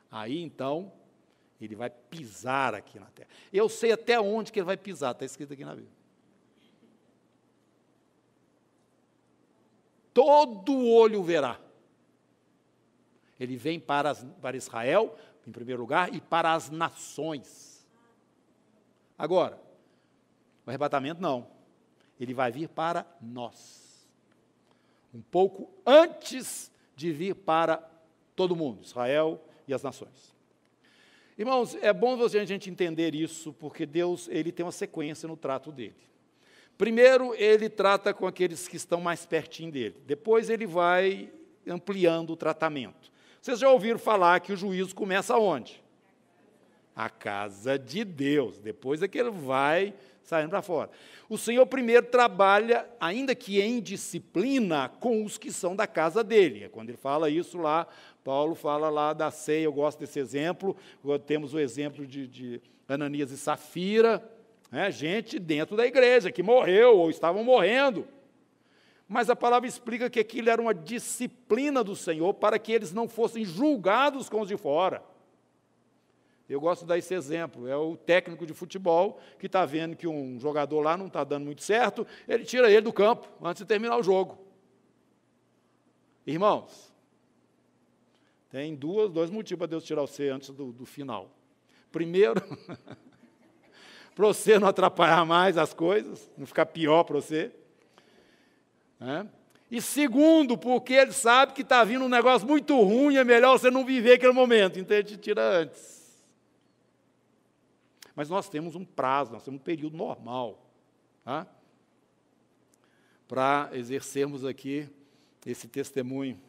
Aí então, ele vai pisar aqui na terra. Eu sei até onde que ele vai pisar, está escrito aqui na Bíblia. Todo olho verá. Ele vem para, para Israel, em primeiro lugar, e para as nações. Agora, o arrebatamento não. Ele vai vir para nós. Um pouco antes de vir para todo mundo, Israel e as nações. Irmãos, é bom a gente entender isso, porque Deus ele tem uma sequência no trato dele. Primeiro, ele trata com aqueles que estão mais pertinho dele. Depois, ele vai ampliando o tratamento. Vocês já ouviram falar que o juízo começa onde? A casa de Deus. Depois é que ele vai saindo para fora. O Senhor primeiro trabalha, ainda que em disciplina, com os que são da casa dele. É quando ele fala isso lá, Paulo fala lá da ceia, eu gosto desse exemplo. Temos o exemplo de, de Ananias e Safira, né, gente dentro da igreja que morreu ou estavam morrendo. Mas a palavra explica que aquilo era uma disciplina do Senhor para que eles não fossem julgados com os de fora. Eu gosto de dar esse exemplo. É o técnico de futebol que está vendo que um jogador lá não está dando muito certo, ele tira ele do campo antes de terminar o jogo. Irmãos, tem duas, dois motivos para Deus tirar você antes do, do final. Primeiro, [laughs] para você não atrapalhar mais as coisas, não ficar pior para você. Né? E segundo, porque ele sabe que está vindo um negócio muito ruim, é melhor você não viver aquele momento, então ele te tira antes. Mas nós temos um prazo, nós temos um período normal tá? para exercermos aqui esse testemunho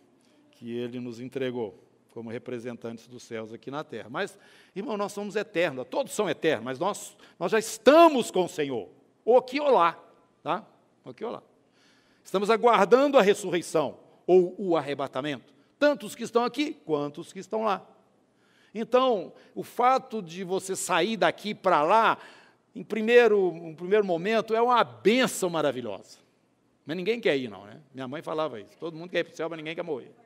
que ele nos entregou como representantes dos céus aqui na terra. Mas, irmão, nós somos eternos, todos são eternos, mas nós, nós já estamos com o Senhor, ou aqui ou lá, tá? Aqui ou lá. Estamos aguardando a ressurreição ou o arrebatamento, tanto os que estão aqui quanto os que estão lá. Então, o fato de você sair daqui para lá, em primeiro, em primeiro momento, é uma benção maravilhosa. Mas ninguém quer ir, não, né? Minha mãe falava isso. Todo mundo quer ir para o céu, mas ninguém quer morrer. [laughs]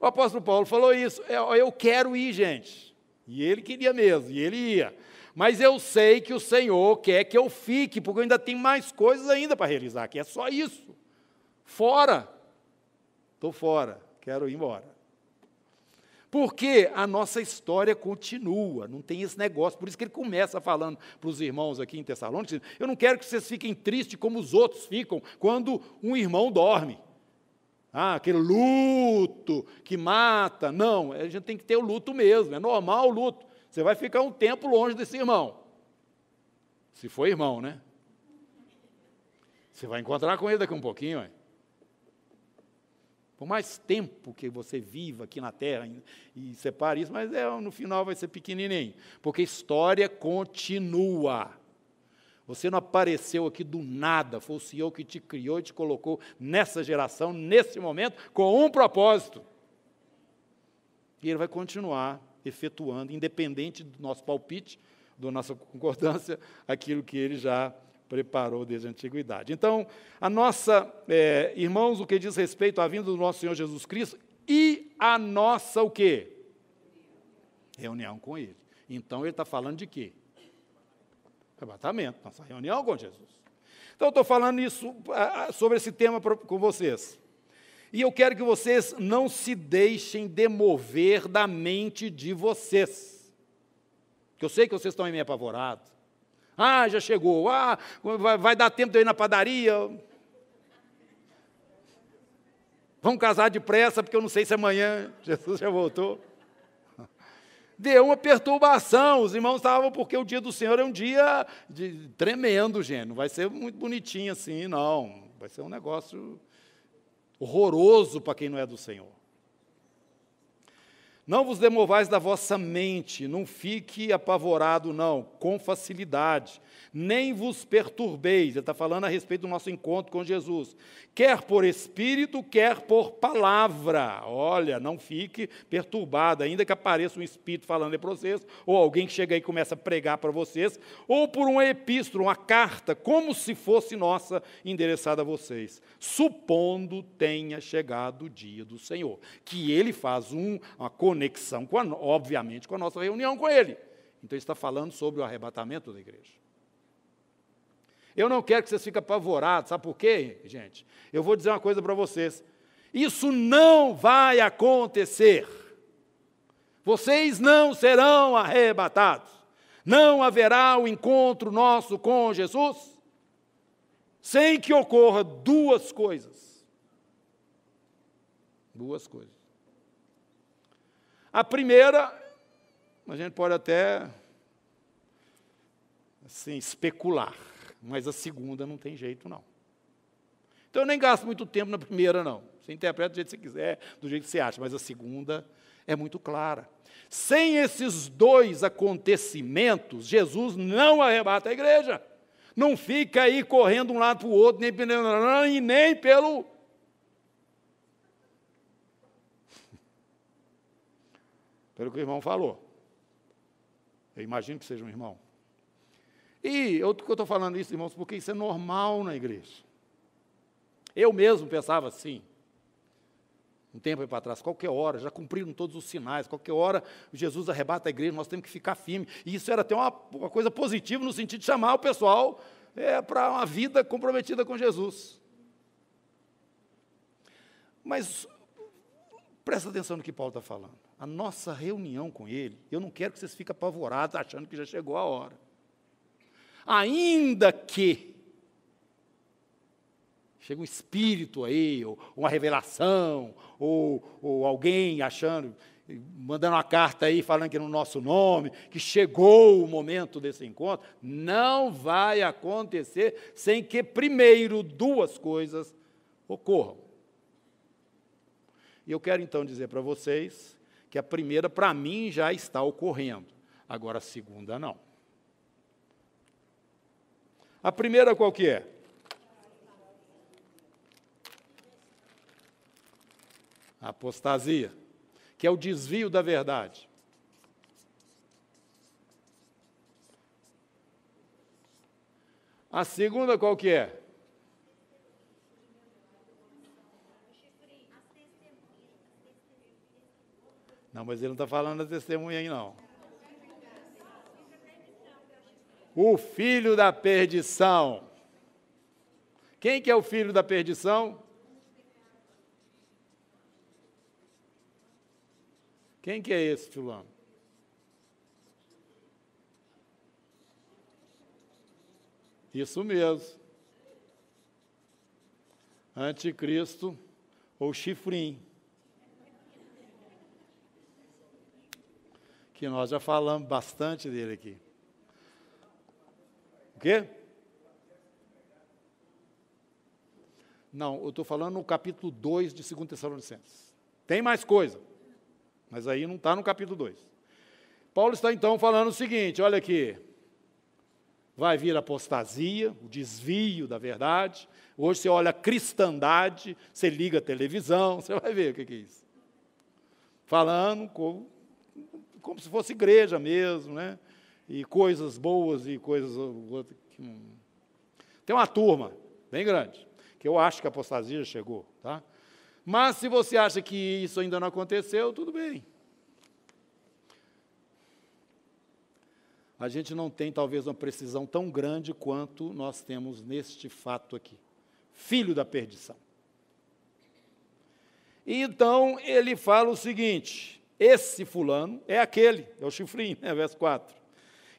O apóstolo Paulo falou isso. É, eu quero ir, gente. E ele queria mesmo, e ele ia. Mas eu sei que o Senhor quer que eu fique, porque eu ainda tenho mais coisas ainda para realizar, que é só isso. Fora. Estou fora, quero ir embora. Porque a nossa história continua, não tem esse negócio. Por isso que ele começa falando para os irmãos aqui em Tessalônica: eu não quero que vocês fiquem tristes como os outros ficam quando um irmão dorme. Ah, aquele luto que mata. Não, a gente tem que ter o luto mesmo, é normal o luto. Você vai ficar um tempo longe desse irmão. Se for irmão, né? Você vai encontrar com ele daqui um pouquinho, ué. Por mais tempo que você viva aqui na Terra e, separe isso, mas é, no final vai ser pequenininho, porque a história continua. Você não apareceu aqui do nada, foi o Senhor que te criou e te colocou nessa geração, nesse momento, com um propósito. E ele vai continuar efetuando, independente do nosso palpite, da nossa concordância, aquilo que ele já preparou desde a antiguidade. Então, a nossa, é, irmãos, o que diz respeito à vinda do nosso Senhor Jesus Cristo e a nossa o quê? Reunião com Ele. Então, ele está falando de quê? Arrebatamento, nossa reunião com Jesus. Então, eu estou falando isso, sobre esse tema com vocês. E eu quero que vocês não se deixem demover da mente de vocês. Que eu sei que vocês estão meio apavorados, ah, já chegou. Ah, vai, vai dar tempo de eu ir na padaria. Vamos casar depressa, porque eu não sei se amanhã [laughs] Jesus já voltou. Deu uma perturbação, os irmãos estavam, porque o dia do Senhor é um dia de, tremendo, gente. Não vai ser muito bonitinho assim, não. Vai ser um negócio horroroso para quem não é do Senhor. Não vos demovais da vossa mente, não fique apavorado, não, com facilidade, nem vos perturbeis. Ele está falando a respeito do nosso encontro com Jesus, quer por espírito, quer por palavra. Olha, não fique perturbado, ainda que apareça um espírito falando para vocês, ou alguém que chega aí e começa a pregar para vocês, ou por uma epístola, uma carta, como se fosse nossa, endereçada a vocês, supondo tenha chegado o dia do Senhor, que ele faz um, uma conexão conexão, com a, obviamente, com a nossa reunião com Ele. Então, está falando sobre o arrebatamento da igreja. Eu não quero que vocês fiquem apavorados, sabe por quê, gente? Eu vou dizer uma coisa para vocês. Isso não vai acontecer. Vocês não serão arrebatados. Não haverá o encontro nosso com Jesus sem que ocorra duas coisas. Duas coisas. A primeira, a gente pode até assim, especular, mas a segunda não tem jeito, não. Então eu nem gasto muito tempo na primeira, não. Você interpreta do jeito que você quiser, do jeito que você acha, mas a segunda é muito clara. Sem esses dois acontecimentos, Jesus não arrebata a igreja. Não fica aí correndo um lado para o outro, nem, nem pelo pelo que o irmão falou. Eu imagino que seja um irmão. E eu estou falando isso, irmãos, porque isso é normal na igreja. Eu mesmo pensava assim, um tempo para trás, qualquer hora, já cumpriram todos os sinais, qualquer hora Jesus arrebata a igreja, nós temos que ficar firme. E isso era até uma, uma coisa positiva no sentido de chamar o pessoal é, para uma vida comprometida com Jesus. Mas presta atenção no que Paulo está falando a nossa reunião com Ele, eu não quero que vocês fiquem apavorados achando que já chegou a hora. Ainda que chegue um espírito aí, ou uma revelação, ou, ou alguém achando, mandando uma carta aí falando que no nosso nome, que chegou o momento desse encontro, não vai acontecer sem que primeiro duas coisas ocorram. E eu quero então dizer para vocês que a primeira, para mim, já está ocorrendo, agora a segunda não. A primeira qual que é? A apostasia, que é o desvio da verdade. A segunda qual que é? Não, mas ele não está falando da testemunha aí, não. O filho da perdição. Quem que é o filho da perdição? Quem que é esse, fulano? Isso mesmo. Anticristo ou chifrim. que nós já falamos bastante dele aqui. O quê? Não, eu estou falando no capítulo 2 de 2 Tessalonicenses. Tem mais coisa, mas aí não está no capítulo 2. Paulo está então falando o seguinte: olha aqui, vai vir apostasia, o desvio da verdade. Hoje você olha a cristandade, você liga a televisão, [laughs] você vai ver o que é isso. Falando com como se fosse igreja mesmo, né? E coisas boas e coisas. Ah, tem uma turma bem grande, que eu acho que a apostasia chegou, tá? Mas se você acha que isso ainda não aconteceu, tudo bem. A gente não tem talvez uma precisão tão grande quanto nós temos neste fato aqui. Filho da perdição. Então ele fala o seguinte: esse fulano é aquele, é o chifrinho, né? verso 4,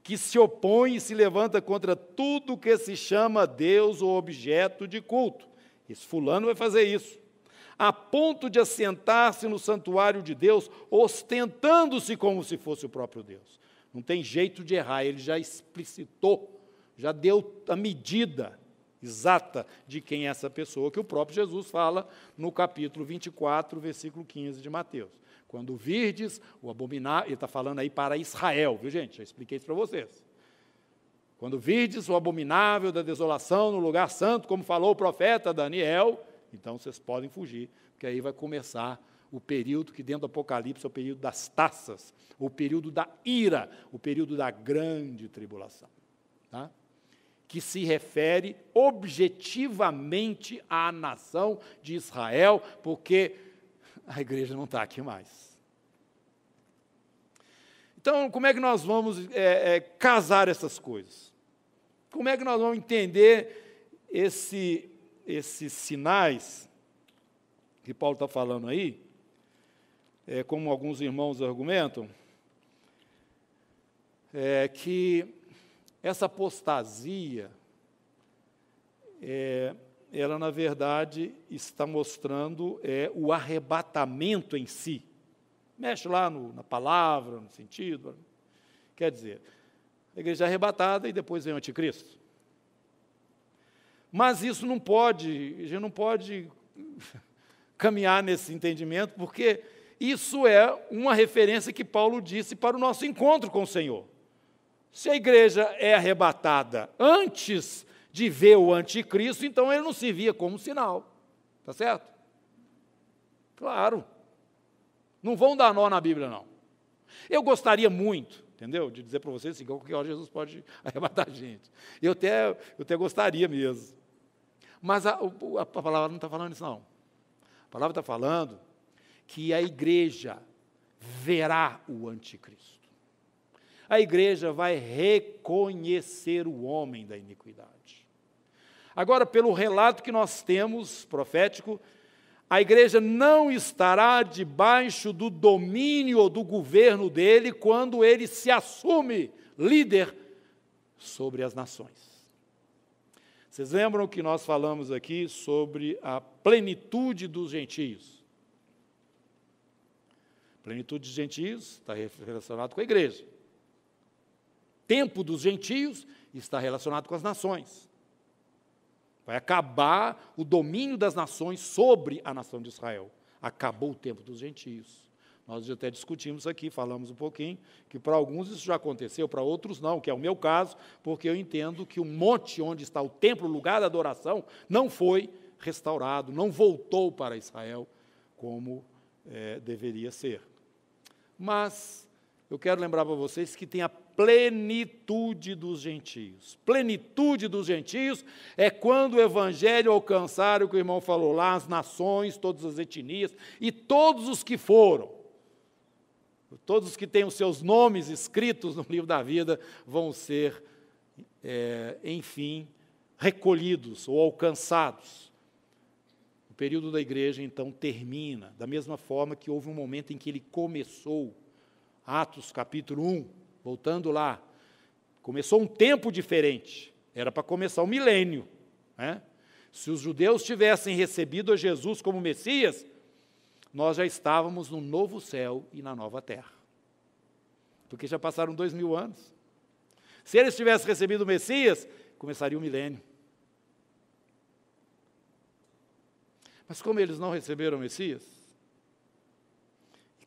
que se opõe e se levanta contra tudo que se chama Deus ou objeto de culto. Esse fulano vai fazer isso. A ponto de assentar-se no santuário de Deus, ostentando-se como se fosse o próprio Deus. Não tem jeito de errar, ele já explicitou, já deu a medida exata de quem é essa pessoa, que o próprio Jesus fala no capítulo 24, versículo 15 de Mateus. Quando virdes o abominável, ele está falando aí para Israel, viu gente? Já expliquei isso para vocês. Quando virdes o abominável da desolação no lugar santo, como falou o profeta Daniel, então vocês podem fugir, porque aí vai começar o período que dentro do Apocalipse é o período das taças, o período da ira, o período da grande tribulação, tá? que se refere objetivamente à nação de Israel, porque a igreja não está aqui mais. Então, como é que nós vamos é, é, casar essas coisas? Como é que nós vamos entender esse, esses sinais que Paulo está falando aí? É, como alguns irmãos argumentam, é que essa apostasia é, ela na verdade está mostrando é, o arrebatamento em si. Mexe lá no, na palavra, no sentido. Quer dizer, a igreja é arrebatada e depois vem o anticristo. Mas isso não pode, a gente não pode [laughs] caminhar nesse entendimento, porque isso é uma referência que Paulo disse para o nosso encontro com o Senhor. Se a igreja é arrebatada antes de ver o anticristo, então ele não se via como sinal. Está certo? Claro. Não vão dar nó na Bíblia, não. Eu gostaria muito, entendeu? De dizer para vocês assim, qualquer hora Jesus pode [laughs] arrebatar a gente. Eu até, eu até gostaria mesmo. Mas a, a, a palavra não está falando isso, não. A palavra está falando que a igreja verá o anticristo. A igreja vai reconhecer o homem da iniquidade. Agora, pelo relato que nós temos, profético, a igreja não estará debaixo do domínio ou do governo dele quando ele se assume líder sobre as nações. Vocês lembram que nós falamos aqui sobre a plenitude dos gentios? Plenitude dos gentios está relacionado com a igreja. Tempo dos gentios está relacionado com as nações. Vai acabar o domínio das nações sobre a nação de Israel. Acabou o tempo dos gentios. Nós até discutimos aqui, falamos um pouquinho, que para alguns isso já aconteceu, para outros não, que é o meu caso, porque eu entendo que o monte onde está o templo, o lugar da adoração, não foi restaurado, não voltou para Israel como é, deveria ser. Mas eu quero lembrar para vocês que tem a plenitude dos gentios. Plenitude dos gentios é quando o evangelho alcançar o que o irmão falou lá, as nações, todas as etnias e todos os que foram. Todos os que têm os seus nomes escritos no livro da vida vão ser, é, enfim, recolhidos ou alcançados. O período da igreja, então, termina, da mesma forma que houve um momento em que ele começou, Atos capítulo 1, voltando lá, começou um tempo diferente, era para começar o um milênio. Né? Se os judeus tivessem recebido a Jesus como Messias, nós já estávamos no novo céu e na nova terra. Porque já passaram dois mil anos. Se eles tivessem recebido o Messias, começaria o milênio. Mas como eles não receberam o Messias,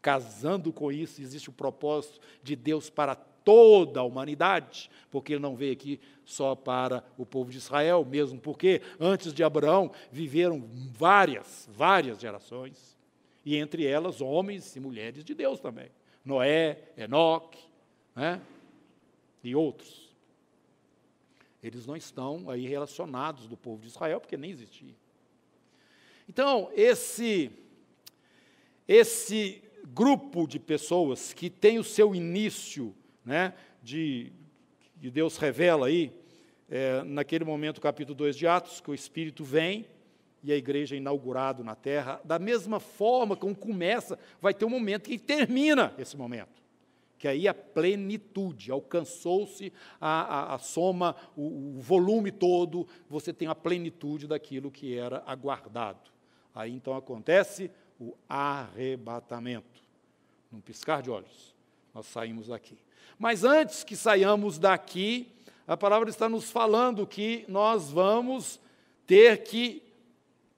Casando com isso, existe o propósito de Deus para toda a humanidade, porque ele não veio aqui só para o povo de Israel mesmo, porque antes de Abraão viveram várias, várias gerações, e entre elas homens e mulheres de Deus também. Noé, Enoque né, e outros. Eles não estão aí relacionados do povo de Israel, porque nem existia. Então, esse, esse grupo de pessoas que tem o seu início, né, de, Deus revela aí, é, naquele momento, capítulo 2 de Atos, que o Espírito vem e a igreja é inaugurada na terra, da mesma forma como começa, vai ter um momento que termina esse momento. Que aí a plenitude, alcançou-se a, a, a, soma, o, o volume todo, você tem a plenitude daquilo que era aguardado. Aí então acontece o arrebatamento. Num piscar de olhos, nós saímos daqui. Mas antes que saiamos daqui, a palavra está nos falando que nós vamos ter que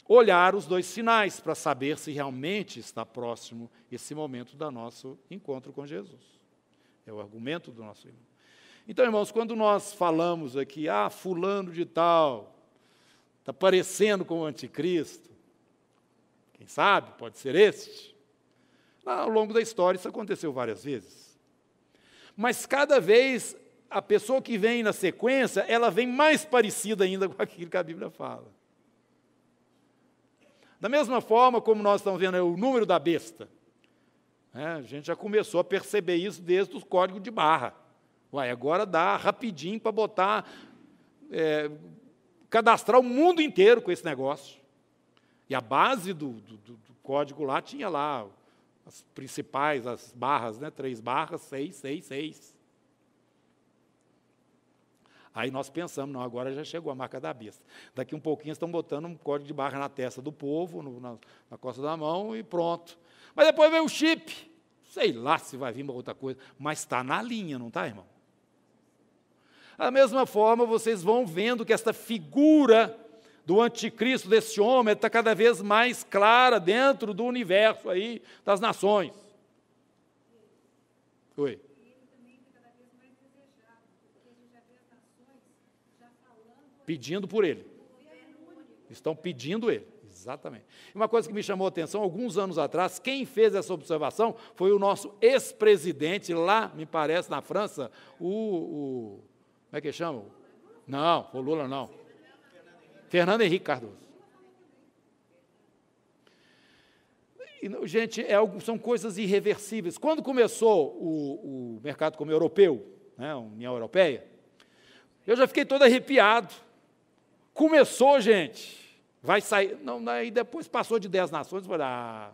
olhar os dois sinais para saber se realmente está próximo esse momento do nosso encontro com Jesus. É o argumento do nosso irmão. Então, irmãos, quando nós falamos aqui, ah, fulano de tal, está parecendo com o anticristo, quem sabe, pode ser este. Ah, ao longo da história, isso aconteceu várias vezes. Mas cada vez a pessoa que vem na sequência, ela vem mais parecida ainda com [laughs] aquilo que a Bíblia fala. Da mesma forma como nós estamos vendo o número da besta. É, a gente já começou a perceber isso desde o código de barra. Uai, agora dá rapidinho para botar, é, cadastrar o mundo inteiro com esse negócio. E a base do, do, do código lá tinha lá as principais, as barras, né? três barras, seis, seis, seis. Aí nós pensamos, não, agora já chegou a marca da besta. Daqui um pouquinho estão botando um código de barra na testa do povo, no, na, na, costa da mão e pronto. Mas depois vem o chip. Sei lá se vai vir uma outra coisa, mas está na linha, não está, irmão? Da mesma forma, vocês vão vendo que esta figura do anticristo, desse homem, está cada vez mais clara dentro do universo aí das nações. Oi. Pedindo por ele. Estão pedindo ele. Exatamente. Uma coisa que me chamou a atenção, alguns anos atrás, quem fez essa observação foi o nosso ex-presidente lá, me parece, na França, o, o, Como é que chama? Não, o Lula não. Fernando Henrique Cardoso. gente, é são coisas irreversíveis. Quando começou o, o mercado como europeu, né, a União Europeia, eu já fiquei todo arrepiado. Começou, gente. Vai sair. Não, aí depois passou de 10 nações, falei, ah,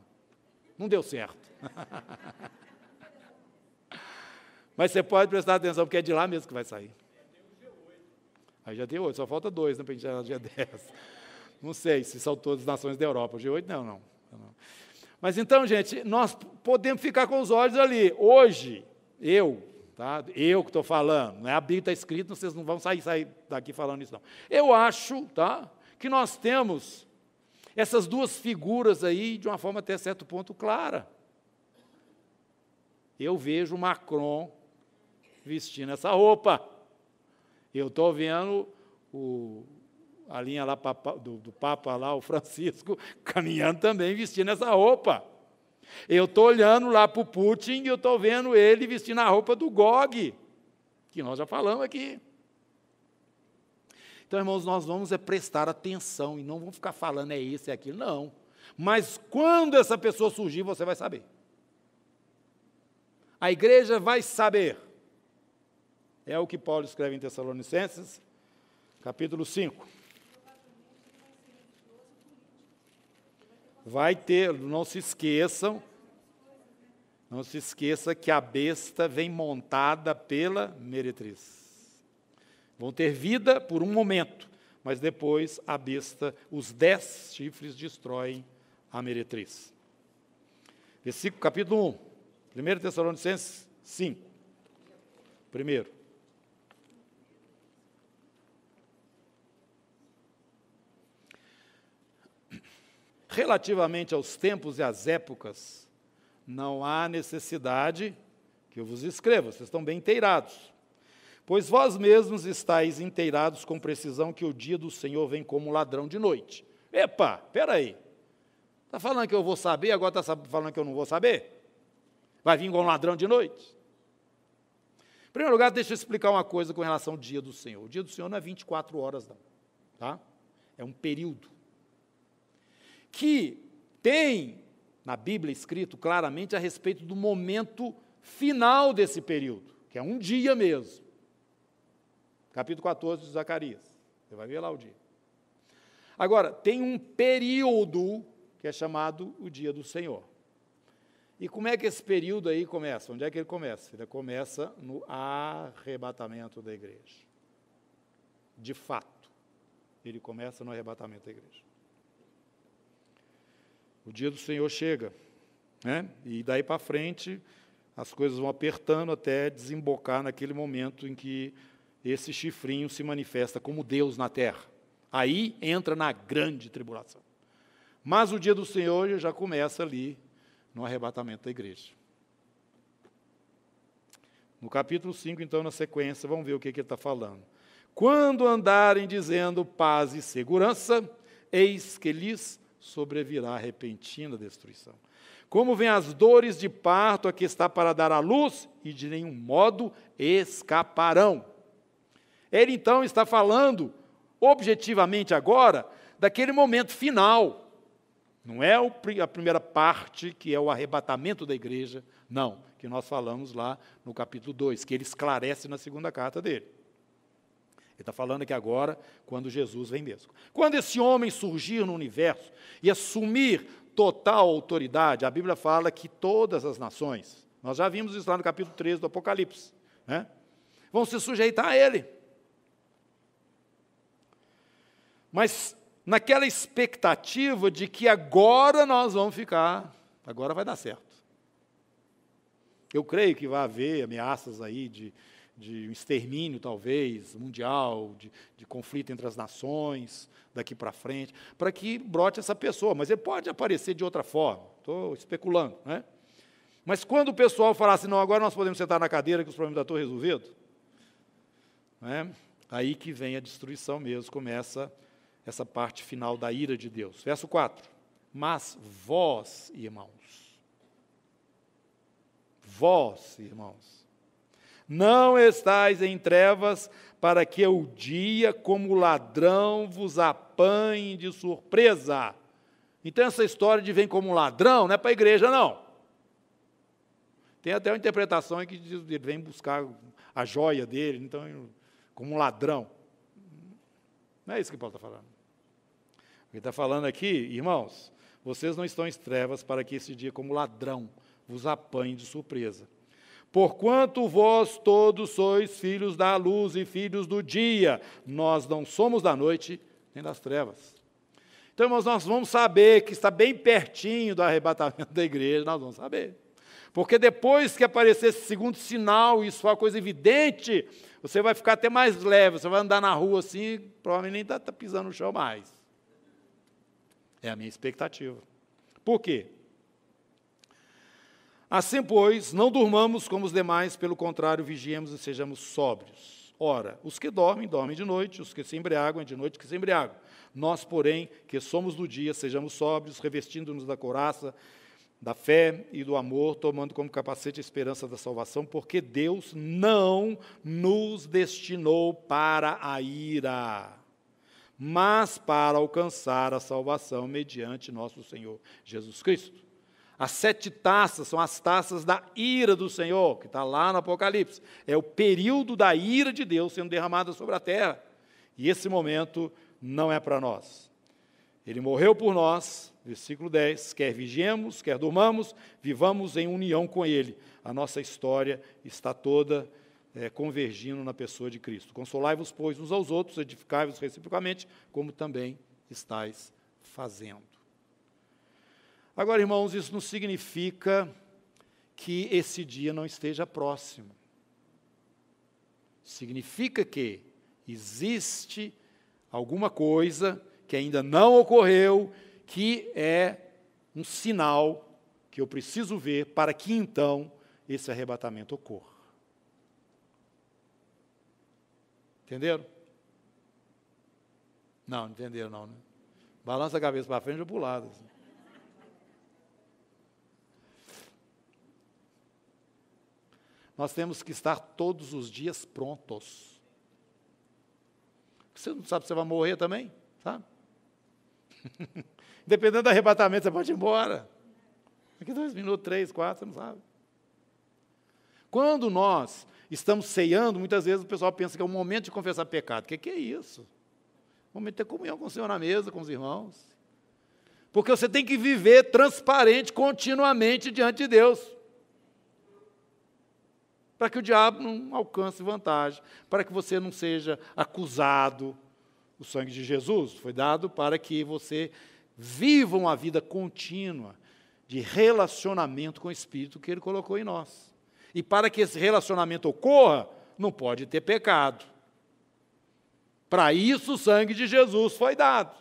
não deu certo. [laughs] Mas você pode prestar atenção, porque é de lá mesmo que vai sair. Aí já tem oito, só falta dois né, para a gente chegar no dia 10. [laughs] Não sei se são todas as nações da Europa. O G8 não, não. Mas então, gente, nós podemos ficar com os olhos ali. Hoje, eu, tá? eu que estou falando, não é a Bíblia está escrita, vocês não vão sair, sair daqui falando isso, não. Eu acho tá, que nós temos essas duas figuras aí de uma forma até certo ponto clara. Eu vejo Macron vestindo essa roupa. Eu estou vendo o, a linha lá do, do Papa lá, o Francisco, [laughs] caminhando também vestindo essa roupa. Eu estou olhando lá para o Putin e eu estou vendo ele vestindo a roupa do Gog, que nós já falamos aqui. Então, irmãos, nós vamos é prestar atenção e não vamos ficar falando é isso, é aquilo, não. Mas quando essa pessoa surgir, você vai saber. A igreja vai saber. É o que Paulo escreve em Tessalonicenses, capítulo 5. Vai ter, não se esqueçam, não se esqueça que a besta vem montada pela meretriz. Vão ter vida por um momento, mas depois a besta, os dez chifres destroem a meretriz. Versículo capítulo 1, 1 Tessalonicenses 5. Primeiro. Relativamente aos tempos e às épocas, não há necessidade que eu vos escreva, vocês estão bem inteirados. Pois vós mesmos estáis inteirados com precisão que o dia do Senhor vem como ladrão de noite. Epa, peraí. Está falando que eu vou saber, agora está falando que eu não vou saber? Vai vir igual um ladrão de noite? Em primeiro lugar, deixa eu explicar uma coisa com relação ao dia do Senhor. O dia do Senhor não é 24 horas, não. Tá? É um período que tem na Bíblia escrito claramente a respeito do momento final desse período, que é um dia mesmo. Capítulo 14 de Zacarias. Você vai ver lá o dia. Agora, tem um período que é chamado o dia do Senhor. E como é que esse período aí começa? Onde é que ele começa? Ele começa no arrebatamento da igreja. De fato, ele começa no arrebatamento da igreja. O dia do Senhor chega. Né? E daí para frente, as coisas vão apertando até desembocar naquele momento em que esse chifrinho se manifesta como Deus na terra. Aí entra na grande tribulação. Mas o dia do Senhor já começa ali no arrebatamento da igreja. No capítulo 5, então, na sequência, vamos ver o que, que ele está falando. Quando andarem dizendo paz e segurança, eis que lhes sobrevirá a repentina destruição. Como vem as dores de parto a que está para dar à luz, e de nenhum modo escaparão. Ele então está falando, objetivamente agora, daquele momento final. Não é a primeira parte, que é o arrebatamento da igreja, não, que nós falamos lá no capítulo 2, que ele esclarece na segunda carta dele. Ele está falando aqui agora, quando Jesus vem mesmo. Quando esse homem surgir no universo e assumir total autoridade, a Bíblia fala que todas as nações, nós já vimos isso lá no capítulo 13 do Apocalipse, né, vão se sujeitar a ele. Mas naquela expectativa de que agora nós vamos ficar, agora vai dar certo. Eu creio que vai haver ameaças aí de, de extermínio, talvez, mundial, de, de conflito entre as nações, daqui para frente, para que brote essa pessoa. Mas ele pode aparecer de outra forma, estou especulando. Né? Mas quando o pessoal falar assim, não, agora nós podemos sentar na cadeira que os problemas já estão resolvidos, né? aí que vem a destruição mesmo, começa essa parte final da ira de Deus. Verso 4. Mas vós, irmãos, vós, irmãos, não estais em trevas, para que o dia, como ladrão, vos apanhe de surpresa. Então, essa história de vem como ladrão não é para a igreja, não. Tem até uma interpretação que diz ele vem buscar a joia dele, então, como um ladrão. Não é isso que Paulo está falando. Ele está falando aqui, irmãos, vocês não estão em trevas para que esse dia, como ladrão, vos apanhe de surpresa. Porquanto vós todos sois filhos da luz e filhos do dia, nós não somos da noite nem das trevas. Então, irmãos, nós vamos saber que está bem pertinho do arrebatamento da igreja, nós vamos saber. Porque depois que aparecer esse segundo sinal, isso é uma coisa evidente, você vai ficar até mais leve, você vai andar na rua assim, provavelmente nem está tá pisando no chão mais. É a minha expectativa. Por quê? Assim, pois, não durmamos como os demais, pelo contrário, vigiemos e sejamos sóbrios. Ora, os que dormem, dormem de noite, os que se embriagam, é de noite que se embriagam. Nós, porém, que somos do dia, sejamos sóbrios, revestindo-nos da couraça, da fé e do amor, tomando como capacete a esperança da salvação, porque Deus não nos destinou para a ira, mas para alcançar a salvação mediante nosso Senhor Jesus Cristo as sete taças são as taças da ira do Senhor, que está lá no Apocalipse. É o período da ira de Deus sendo derramada sobre a terra. E esse momento não é para nós. Ele morreu por nós, versículo 10, quer vigiemos, quer dormamos, vivamos em união com Ele. A nossa história está toda é, convergindo na pessoa de Cristo. Consolai-vos, pois, uns aos outros, edificai-vos reciprocamente, como também estáis fazendo. Agora, irmãos, isso não significa que esse dia não esteja próximo. Significa que existe alguma coisa que ainda não ocorreu, que é um sinal que eu preciso ver para que então esse arrebatamento ocorra. Entenderam? Não, entenderam não, né? Balança a cabeça para frente ou para o lado. Assim. Nós temos que estar todos os dias prontos. Você não sabe se você vai morrer também, sabe? [laughs] Dependendo do arrebatamento, você pode ir embora. Daqui dois minutos, três, quatro, você não sabe. Quando nós estamos ceando, muitas vezes o pessoal pensa que é o momento de confessar pecado. O que, é que é isso? O momento de ter comunhão com o Senhor na mesa, com os irmãos. Porque você tem que viver transparente continuamente diante de Deus para que o diabo não alcance vantagem, para que você não seja acusado. O sangue de Jesus foi dado para que você viva uma vida contínua de relacionamento com o Espírito que ele colocou em nós. E para que esse relacionamento ocorra, não pode ter pecado. Para isso o sangue de Jesus foi dado.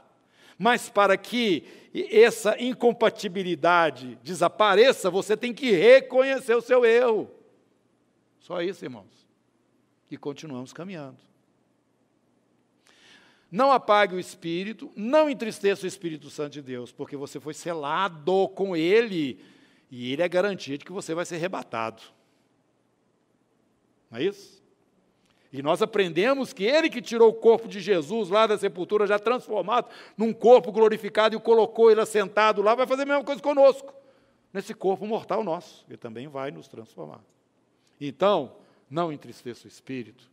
Mas para que essa incompatibilidade desapareça, você tem que reconhecer o seu erro. Só isso, irmãos. E continuamos caminhando. Não apague o espírito, não entristeça o Espírito Santo de Deus, porque você foi selado com ele, e ele é garantia de que você vai ser arrebatado. Não é isso? E nós aprendemos que ele que tirou o corpo de Jesus lá da sepultura, já transformado num corpo glorificado e o colocou ele assentado lá, vai fazer a mesma coisa conosco. Nesse corpo mortal nosso, ele também vai nos transformar. Então, não entristeça o espírito.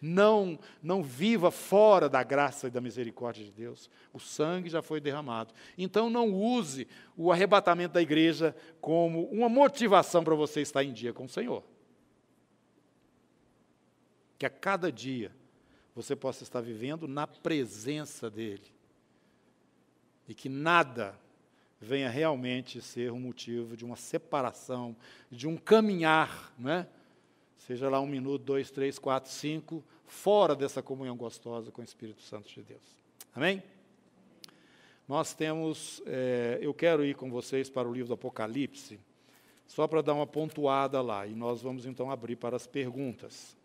Não, não viva fora da graça e da misericórdia de Deus. O sangue já foi derramado. Então não use o arrebatamento da igreja como uma motivação para você estar em dia com o Senhor. Que a cada dia você possa estar vivendo na presença dele. E que nada venha realmente ser um motivo de uma separação, de um caminhar, né? seja lá um minuto, dois, três, quatro, cinco, fora dessa comunhão gostosa com o Espírito Santo de Deus. Amém? Nós temos, é, eu quero ir com vocês para o livro do Apocalipse, só para dar uma pontuada lá, e nós vamos então abrir para as perguntas.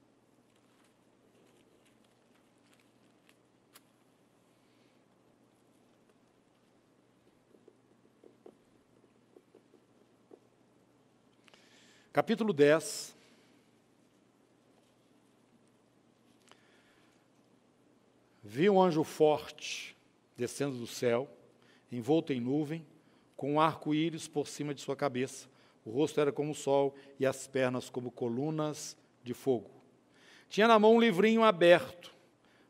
Capítulo 10, Vi um anjo forte descendo do céu, envolto em nuvem, com um arco-íris por cima de sua cabeça. O rosto era como o sol e as pernas como colunas de fogo. Tinha na mão um livrinho aberto,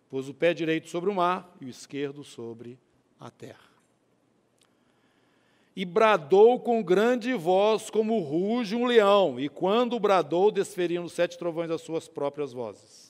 pôs o pé direito sobre o mar e o esquerdo sobre a terra. E bradou com grande voz, como ruge um leão, e quando bradou, desferiam os sete trovões as suas próprias vozes.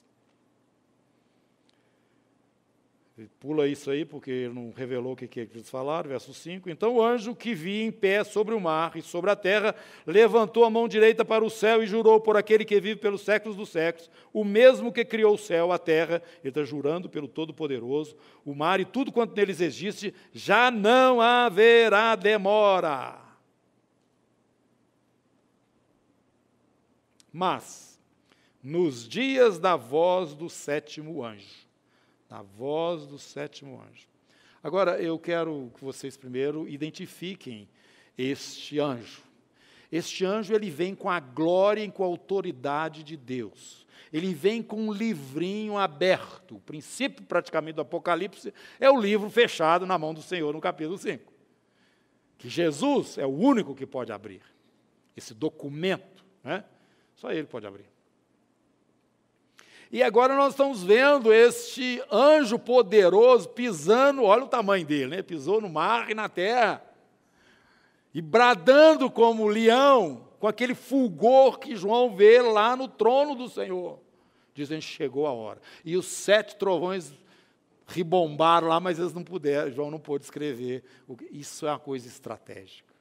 Pula isso aí, porque ele não revelou o que, que eles falaram, verso 5. Então o anjo que vi em pé sobre o mar e sobre a terra levantou a mão direita para o céu e jurou por aquele que vive pelos séculos dos séculos, o mesmo que criou o céu, a terra, ele está jurando pelo Todo-Poderoso, o mar e tudo quanto neles existe, já não haverá demora. Mas, nos dias da voz do sétimo anjo, na voz do sétimo anjo. Agora, eu quero que vocês primeiro identifiquem este anjo. Este anjo ele vem com a glória e com a autoridade de Deus. Ele vem com um livrinho aberto. O princípio praticamente do Apocalipse é o livro fechado na mão do Senhor no capítulo 5. Que Jesus é o único que pode abrir. Esse documento, né? só ele pode abrir. E agora nós estamos vendo este anjo poderoso pisando, olha o tamanho dele, né? pisou no mar e na terra, e bradando como leão, com aquele fulgor que João vê lá no trono do Senhor. Dizem, chegou a hora. E os sete trovões ribombaram lá, mas eles não puderam, João não pôde escrever. Isso é uma coisa estratégica.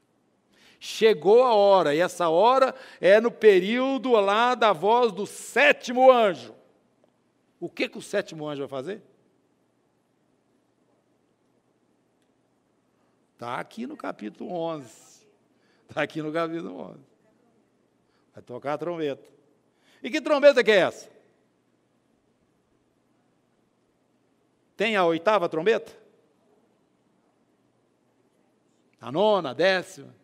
Chegou a hora, e essa hora é no período lá da voz do sétimo anjo. O que, que o sétimo anjo vai fazer? Está aqui no capítulo 11. Está aqui no capítulo 11. Vai tocar a trombeta. E que trombeta que é essa? Tem a oitava trombeta? A nona, a décima?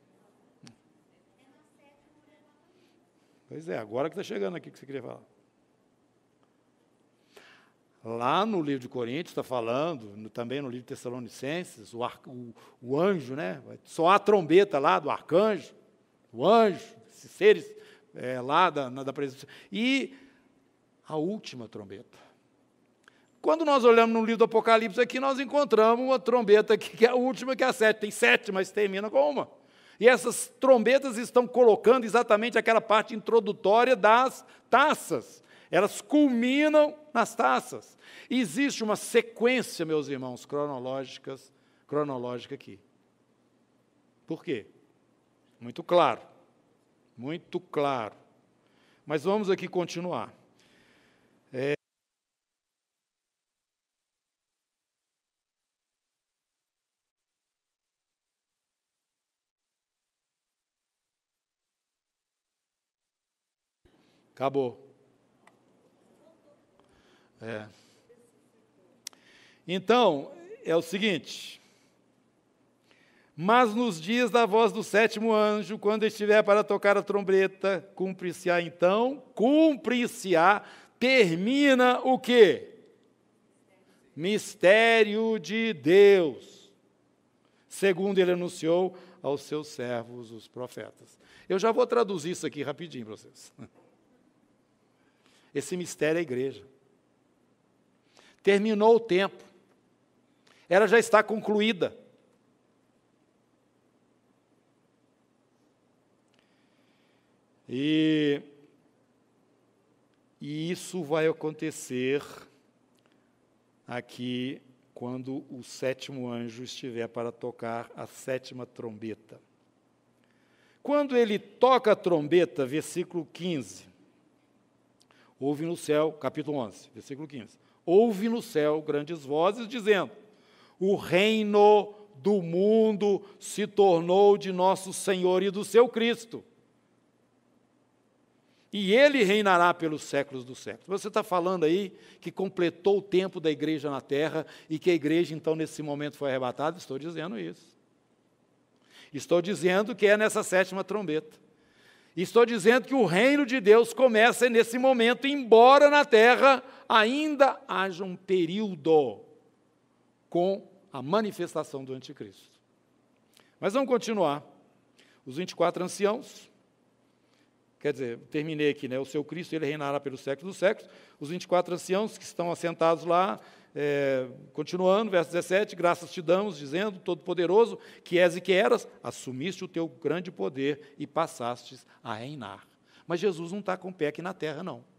Pois é, agora que está chegando aqui que você queria falar. Lá no livro de Coríntios está falando, no, também no livro de Tessalonicenses, o, ar, o, o, anjo, né? Só a trombeta lá do arcanjo, o anjo, esses seres é, lá da, na, da presença. E a última trombeta. Quando nós olhamos no livro do Apocalipse aqui, nós encontramos uma trombeta aqui, que é a última, que é a sete. Tem sete, mas termina com uma. E essas trombetas estão colocando exatamente aquela parte introdutória das taças elas culminam nas taças. E existe uma sequência, meus irmãos, cronológicas, cronológica aqui. Por quê? Muito claro. Muito claro. Mas vamos aqui continuar. É... Acabou. É. Então, é o seguinte. Mas nos dias da voz do sétimo anjo, quando estiver para tocar a trombeta, cumpre-se-á então, cumpre-se-á, termina o quê? Mistério de Deus. Segundo ele anunciou aos seus servos, os profetas. Eu já vou traduzir isso aqui rapidinho para vocês. [laughs] Esse mistério é a igreja. Terminou o tempo. Ela já está concluída. E, e isso vai acontecer aqui quando o sétimo anjo estiver para tocar a sétima trombeta. Quando ele toca a trombeta, versículo 15, houve no céu, capítulo 11, versículo 15. Ouve no céu grandes vozes dizendo: O reino do mundo se tornou de nosso Senhor e do seu Cristo. E ele reinará pelos séculos dos séculos. Você está falando aí que completou o tempo da igreja na terra e que a igreja, então, nesse momento foi arrebatada? Estou dizendo isso. Estou dizendo que é nessa sétima trombeta. Estou dizendo que o reino de Deus começa nesse momento, embora na terra ainda haja um período com a manifestação do anticristo. Mas vamos continuar. Os 24 anciãos, quer dizer, terminei aqui, né? O seu Cristo, ele reinará pelo século dos séculos. Os 24 anciãos que estão assentados lá, é, continuando, verso 17: Graças te damos, dizendo, Todo-Poderoso, que és e que eras, assumiste o teu grande poder e passastes a reinar. Mas Jesus não está com o pé aqui na terra, não.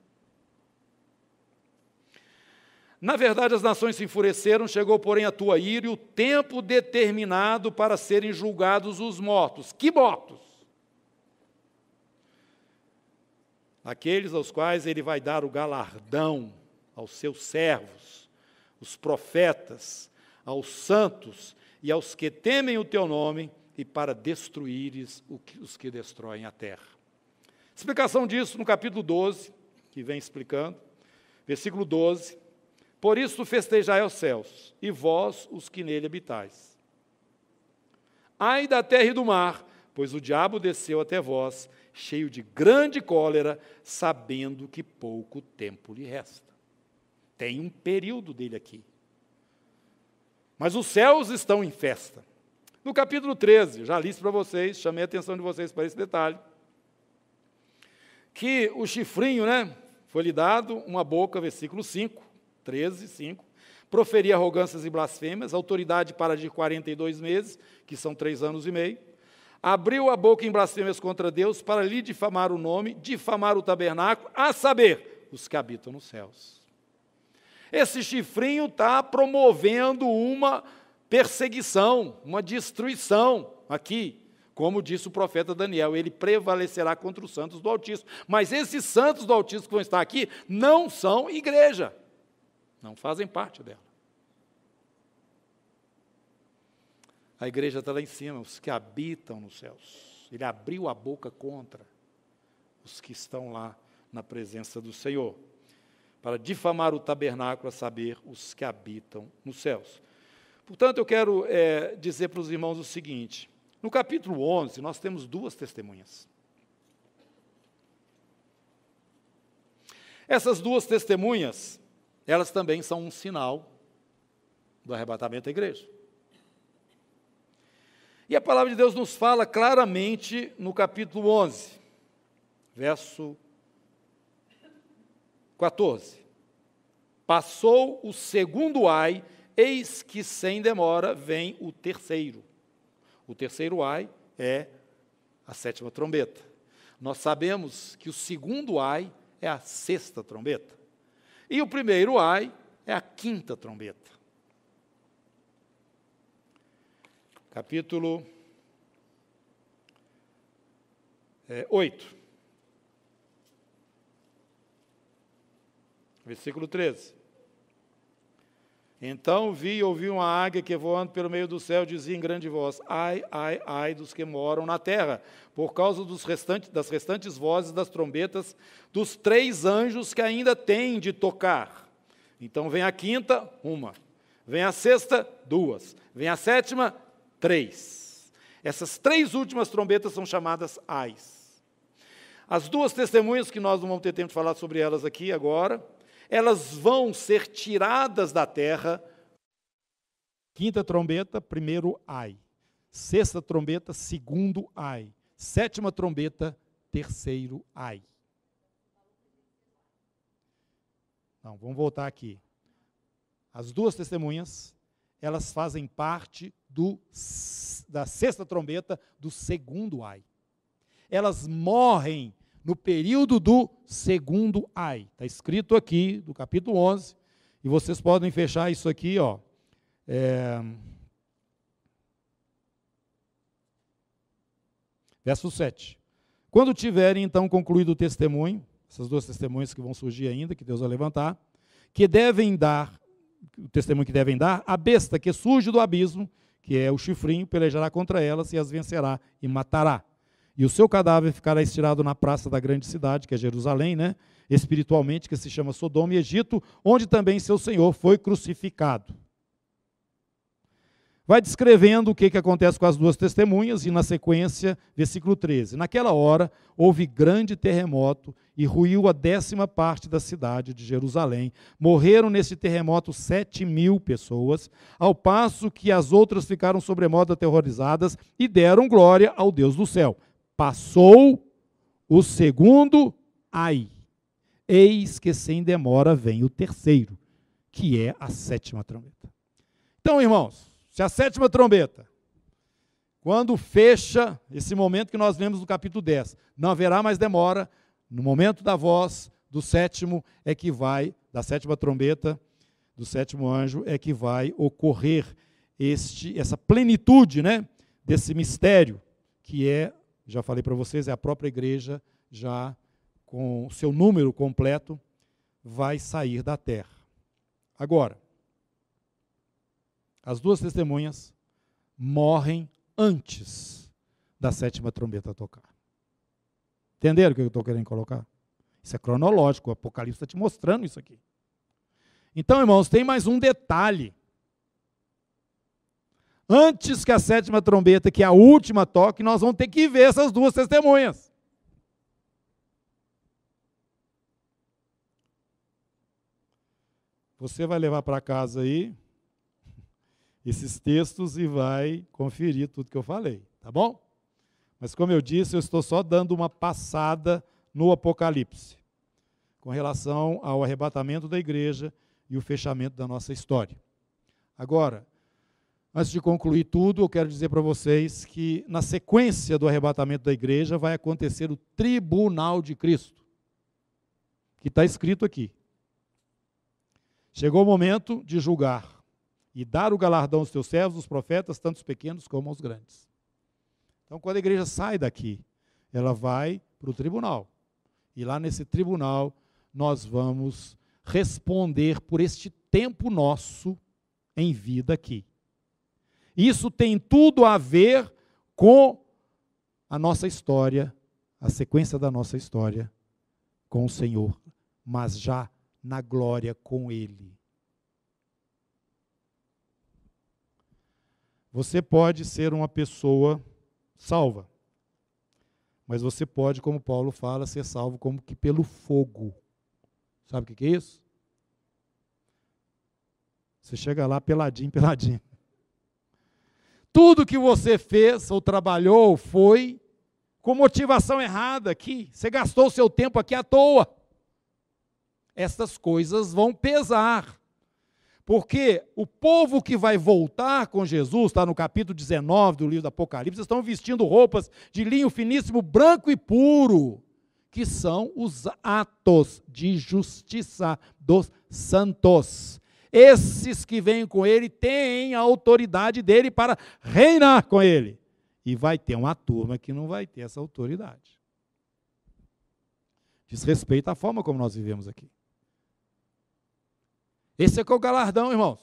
Na verdade, as nações se enfureceram, chegou, porém, a tua ira e o tempo determinado para serem julgados os mortos. Que mortos? Aqueles aos quais ele vai dar o galardão aos seus servos, os profetas, aos santos e aos que temem o teu nome, e para destruíres os que destroem a terra. Explicação disso no capítulo 12, que vem explicando, versículo 12. Por isso festejai os céus, e vós os que nele habitais. Ai da terra e do mar, pois o diabo desceu até vós, cheio de grande cólera, sabendo que pouco tempo lhe resta. Tem um período dele aqui. Mas os céus estão em festa. No capítulo 13, já li isso para vocês, chamei a atenção de vocês para esse detalhe, que o chifrinho, né, foi lhe dado uma boca, versículo 5, 13, 5, proferir arrogâncias e blasfêmias, autoridade para de 42 meses, que são três anos e meio, abriu a boca em blasfêmias contra Deus para lhe difamar o nome, difamar o tabernáculo, a saber, os que habitam nos céus. Esse chifrinho está promovendo uma perseguição, uma destruição aqui. Como disse o profeta Daniel, ele prevalecerá contra os santos do Altíssimo. Mas esses santos do Altíssimo que vão estar aqui não são igreja não fazem parte dela. A igreja está lá em cima, os que habitam nos céus. Ele abriu a boca contra os que estão lá na presença do Senhor, para difamar o tabernáculo, a saber, os que habitam nos céus. Portanto, eu quero é, dizer para os irmãos o seguinte: no capítulo 11, nós temos duas testemunhas. Essas duas testemunhas, elas também são um sinal do arrebatamento da igreja. E a palavra de Deus nos fala claramente no capítulo 11, verso 14. Passou o segundo ai, eis que sem demora vem o terceiro. O terceiro ai é a sétima trombeta. Nós sabemos que o segundo ai é a sexta trombeta. E o primeiro ai é a quinta trombeta. Capítulo é, oito, 8. Versículo 13. Então vi e ouvi uma águia que voando pelo meio do céu dizia em grande voz: Ai, ai, ai dos que moram na terra, por causa dos restantes, das restantes vozes das trombetas dos três anjos que ainda têm de tocar. Então vem a quinta, uma. Vem a sexta, duas. Vem a sétima, três. Essas três últimas trombetas são chamadas ais. As duas testemunhas, que nós não vamos ter tempo de falar sobre elas aqui agora, elas vão ser tiradas da terra. Quinta trombeta, primeiro ai. Sexta trombeta, segundo ai. Sétima trombeta, terceiro ai. Então, vamos voltar aqui. As duas testemunhas, elas fazem parte do, da sexta trombeta do segundo ai. Elas morrem no período do segundo ai. Está escrito aqui, do capítulo 11, e vocês podem fechar isso aqui, ó. É... Verso 7. Quando tiverem, então, concluído o testemunho, essas duas testemunhas que vão surgir ainda, que Deus vai levantar, que devem dar, o testemunho que devem dar, a besta que surge do abismo, que é o chifrinho, pelejará contra elas e as vencerá e matará e o seu cadáver ficará estirado na praça da grande cidade, que é Jerusalém, né? espiritualmente, que se chama Sodoma e Egito, onde também seu Senhor foi crucificado. Vai descrevendo o que, que acontece com as duas testemunhas, e na sequência, versículo 13. Naquela hora houve grande terremoto e ruiu a décima parte da cidade de Jerusalém. Morreram nesse terremoto sete mil pessoas, ao passo que as outras ficaram sobremodo aterrorizadas e deram glória ao Deus do céu. Passou o segundo, ai. Eis que sem demora vem o terceiro, que é a sétima trombeta. Então, irmãos, se a sétima trombeta, quando fecha esse momento que nós vemos no capítulo 10, não haverá mais demora, no momento da voz do sétimo é que vai, da sétima trombeta, do sétimo anjo, é que vai ocorrer este, essa plenitude né, desse mistério, que é já falei para vocês, é a própria igreja já com seu número completo vai sair da terra. Agora, as duas testemunhas morrem antes da sétima trombeta tocar. Entenderam o que eu estou querendo colocar? Isso é cronológico, o Apocalipse está te mostrando isso aqui. Então, irmãos, tem mais um detalhe antes que a sétima trombeta, que é a última toque, nós vamos ter que ver essas duas testemunhas. Você vai levar para casa aí esses textos e vai conferir tudo que eu falei, tá bom? Mas como eu disse, eu estou só dando uma passada no Apocalipse com relação ao arrebatamento da igreja e o fechamento da nossa história. Agora, Antes de concluir tudo, eu quero dizer para vocês que, na sequência do arrebatamento da igreja, vai acontecer o tribunal de Cristo, que está escrito aqui. Chegou o momento de julgar e dar o galardão aos teus servos, os profetas, tanto os pequenos como aos grandes. Então, quando a igreja sai daqui, ela vai para o tribunal. E lá nesse tribunal, nós vamos responder por este tempo nosso em vida aqui. Isso tem tudo a ver com a nossa história, a sequência da nossa história com o Senhor, mas já na glória com Ele. Você pode ser uma pessoa salva, mas você pode, como Paulo fala, ser salvo como que pelo fogo. Sabe o que é isso? Você chega lá peladinho, [laughs] peladinho. Tudo que você fez, ou trabalhou, foi com motivação errada aqui. Você gastou seu tempo aqui à toa. Estas coisas vão pesar. Porque o povo que vai voltar com Jesus, está no capítulo 19 do livro do Apocalipse, estão vestindo roupas de linho finíssimo, branco e puro, que são os atos de justiça dos santos. Esses que vêm com ele têm a autoridade dele para reinar com ele. E vai ter uma turma que não vai ter essa autoridade. Diz respeito à forma como nós vivemos aqui. Esse é, é o galardão, irmãos.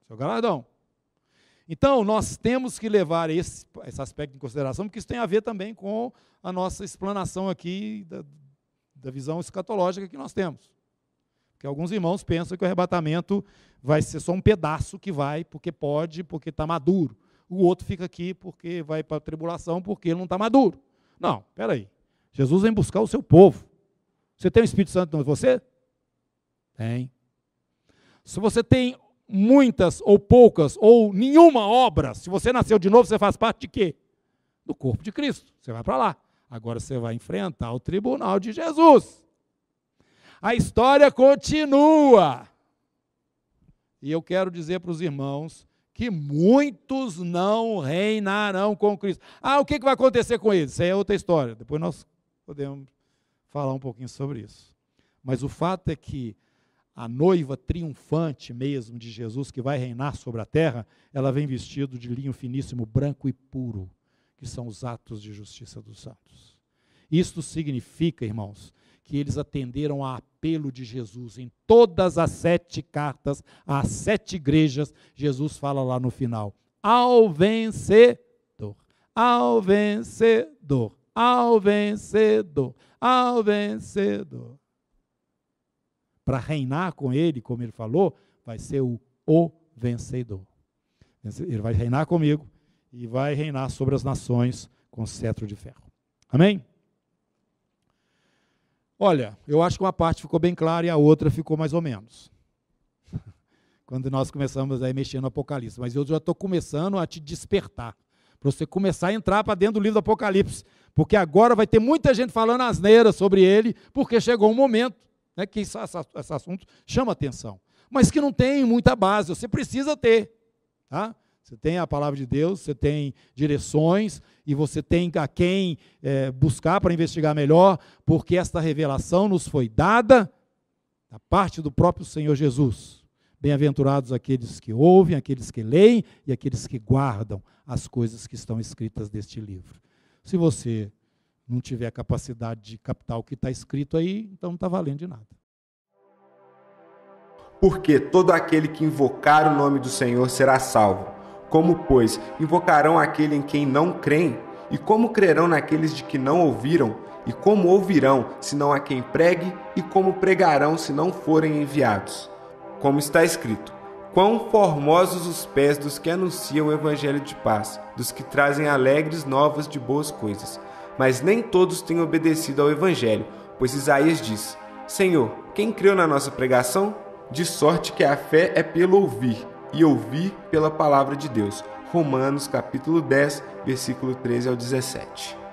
Esse é o galardão. Então, nós temos que levar esse, esse aspecto em consideração, porque isso tem a ver também com a nossa explanação aqui da, da visão escatológica que nós temos. Porque alguns irmãos pensam que o arrebatamento vai ser só um pedaço que vai, porque pode, porque está maduro. O outro fica aqui porque vai para a tribulação, porque não está maduro. Não, espera aí. Jesus vem buscar o seu povo. Você tem o Espírito Santo dentro você? Tem. Se você tem muitas ou poucas ou nenhuma obra, se você nasceu de novo, você faz parte de quê? Do corpo de Cristo. Você vai para lá. Agora você vai enfrentar o tribunal de Jesus. A história continua. E eu quero dizer para os irmãos que muitos não reinarão com Cristo. Ah, o que vai acontecer com eles? Isso é outra história. Depois nós podemos falar um pouquinho sobre isso. Mas o fato é que a noiva triunfante mesmo de Jesus, que vai reinar sobre a terra, ela vem vestida de linho finíssimo, branco e puro, que são os atos de justiça dos santos. Isto significa, irmãos, que eles atenderam a apelo de Jesus. Em todas as sete cartas, às sete igrejas, Jesus fala lá no final: ao vencedor, ao vencedor, ao vencedor, ao vencedor. Para reinar com ele, como ele falou, vai ser o, o vencedor. Ele vai reinar comigo e vai reinar sobre as nações com cetro de ferro. Amém? Olha, eu acho que uma parte ficou bem clara e a outra ficou mais ou menos. [laughs] Quando nós começamos a mexer no Apocalipse. Mas eu já estou começando a te despertar. Para você começar a entrar para dentro do livro do Apocalipse. Porque agora vai ter muita gente falando asneira sobre ele, porque chegou um momento né, que esse, esse assunto chama atenção. Mas que não tem muita base, você precisa ter. Tá? Você tem a palavra de Deus, você tem direções e você tem a quem é, buscar para investigar melhor, porque esta revelação nos foi dada da parte do próprio Senhor Jesus. Bem-aventurados aqueles que ouvem, aqueles que leem e aqueles que guardam as coisas que estão escritas neste livro. Se você não tiver capacidade de captar o que está escrito aí, então não está valendo de nada. Porque todo aquele que invocar o nome do Senhor será salvo. Como, pois, invocarão aquele em quem não creem? E como crerão naqueles de que não ouviram? E como ouvirão, se não a quem pregue? E como pregarão, se não forem enviados? Como está escrito: Quão formosos os pés dos que anunciam o evangelho de paz, dos que trazem alegres novas de boas coisas. Mas nem todos têm obedecido ao evangelho, pois Isaías diz: Senhor, quem creu na nossa pregação? De sorte que a fé é pelo ouvir e ouvir pela palavra de Deus. Romanos capítulo 10, versículo 13 ao 17.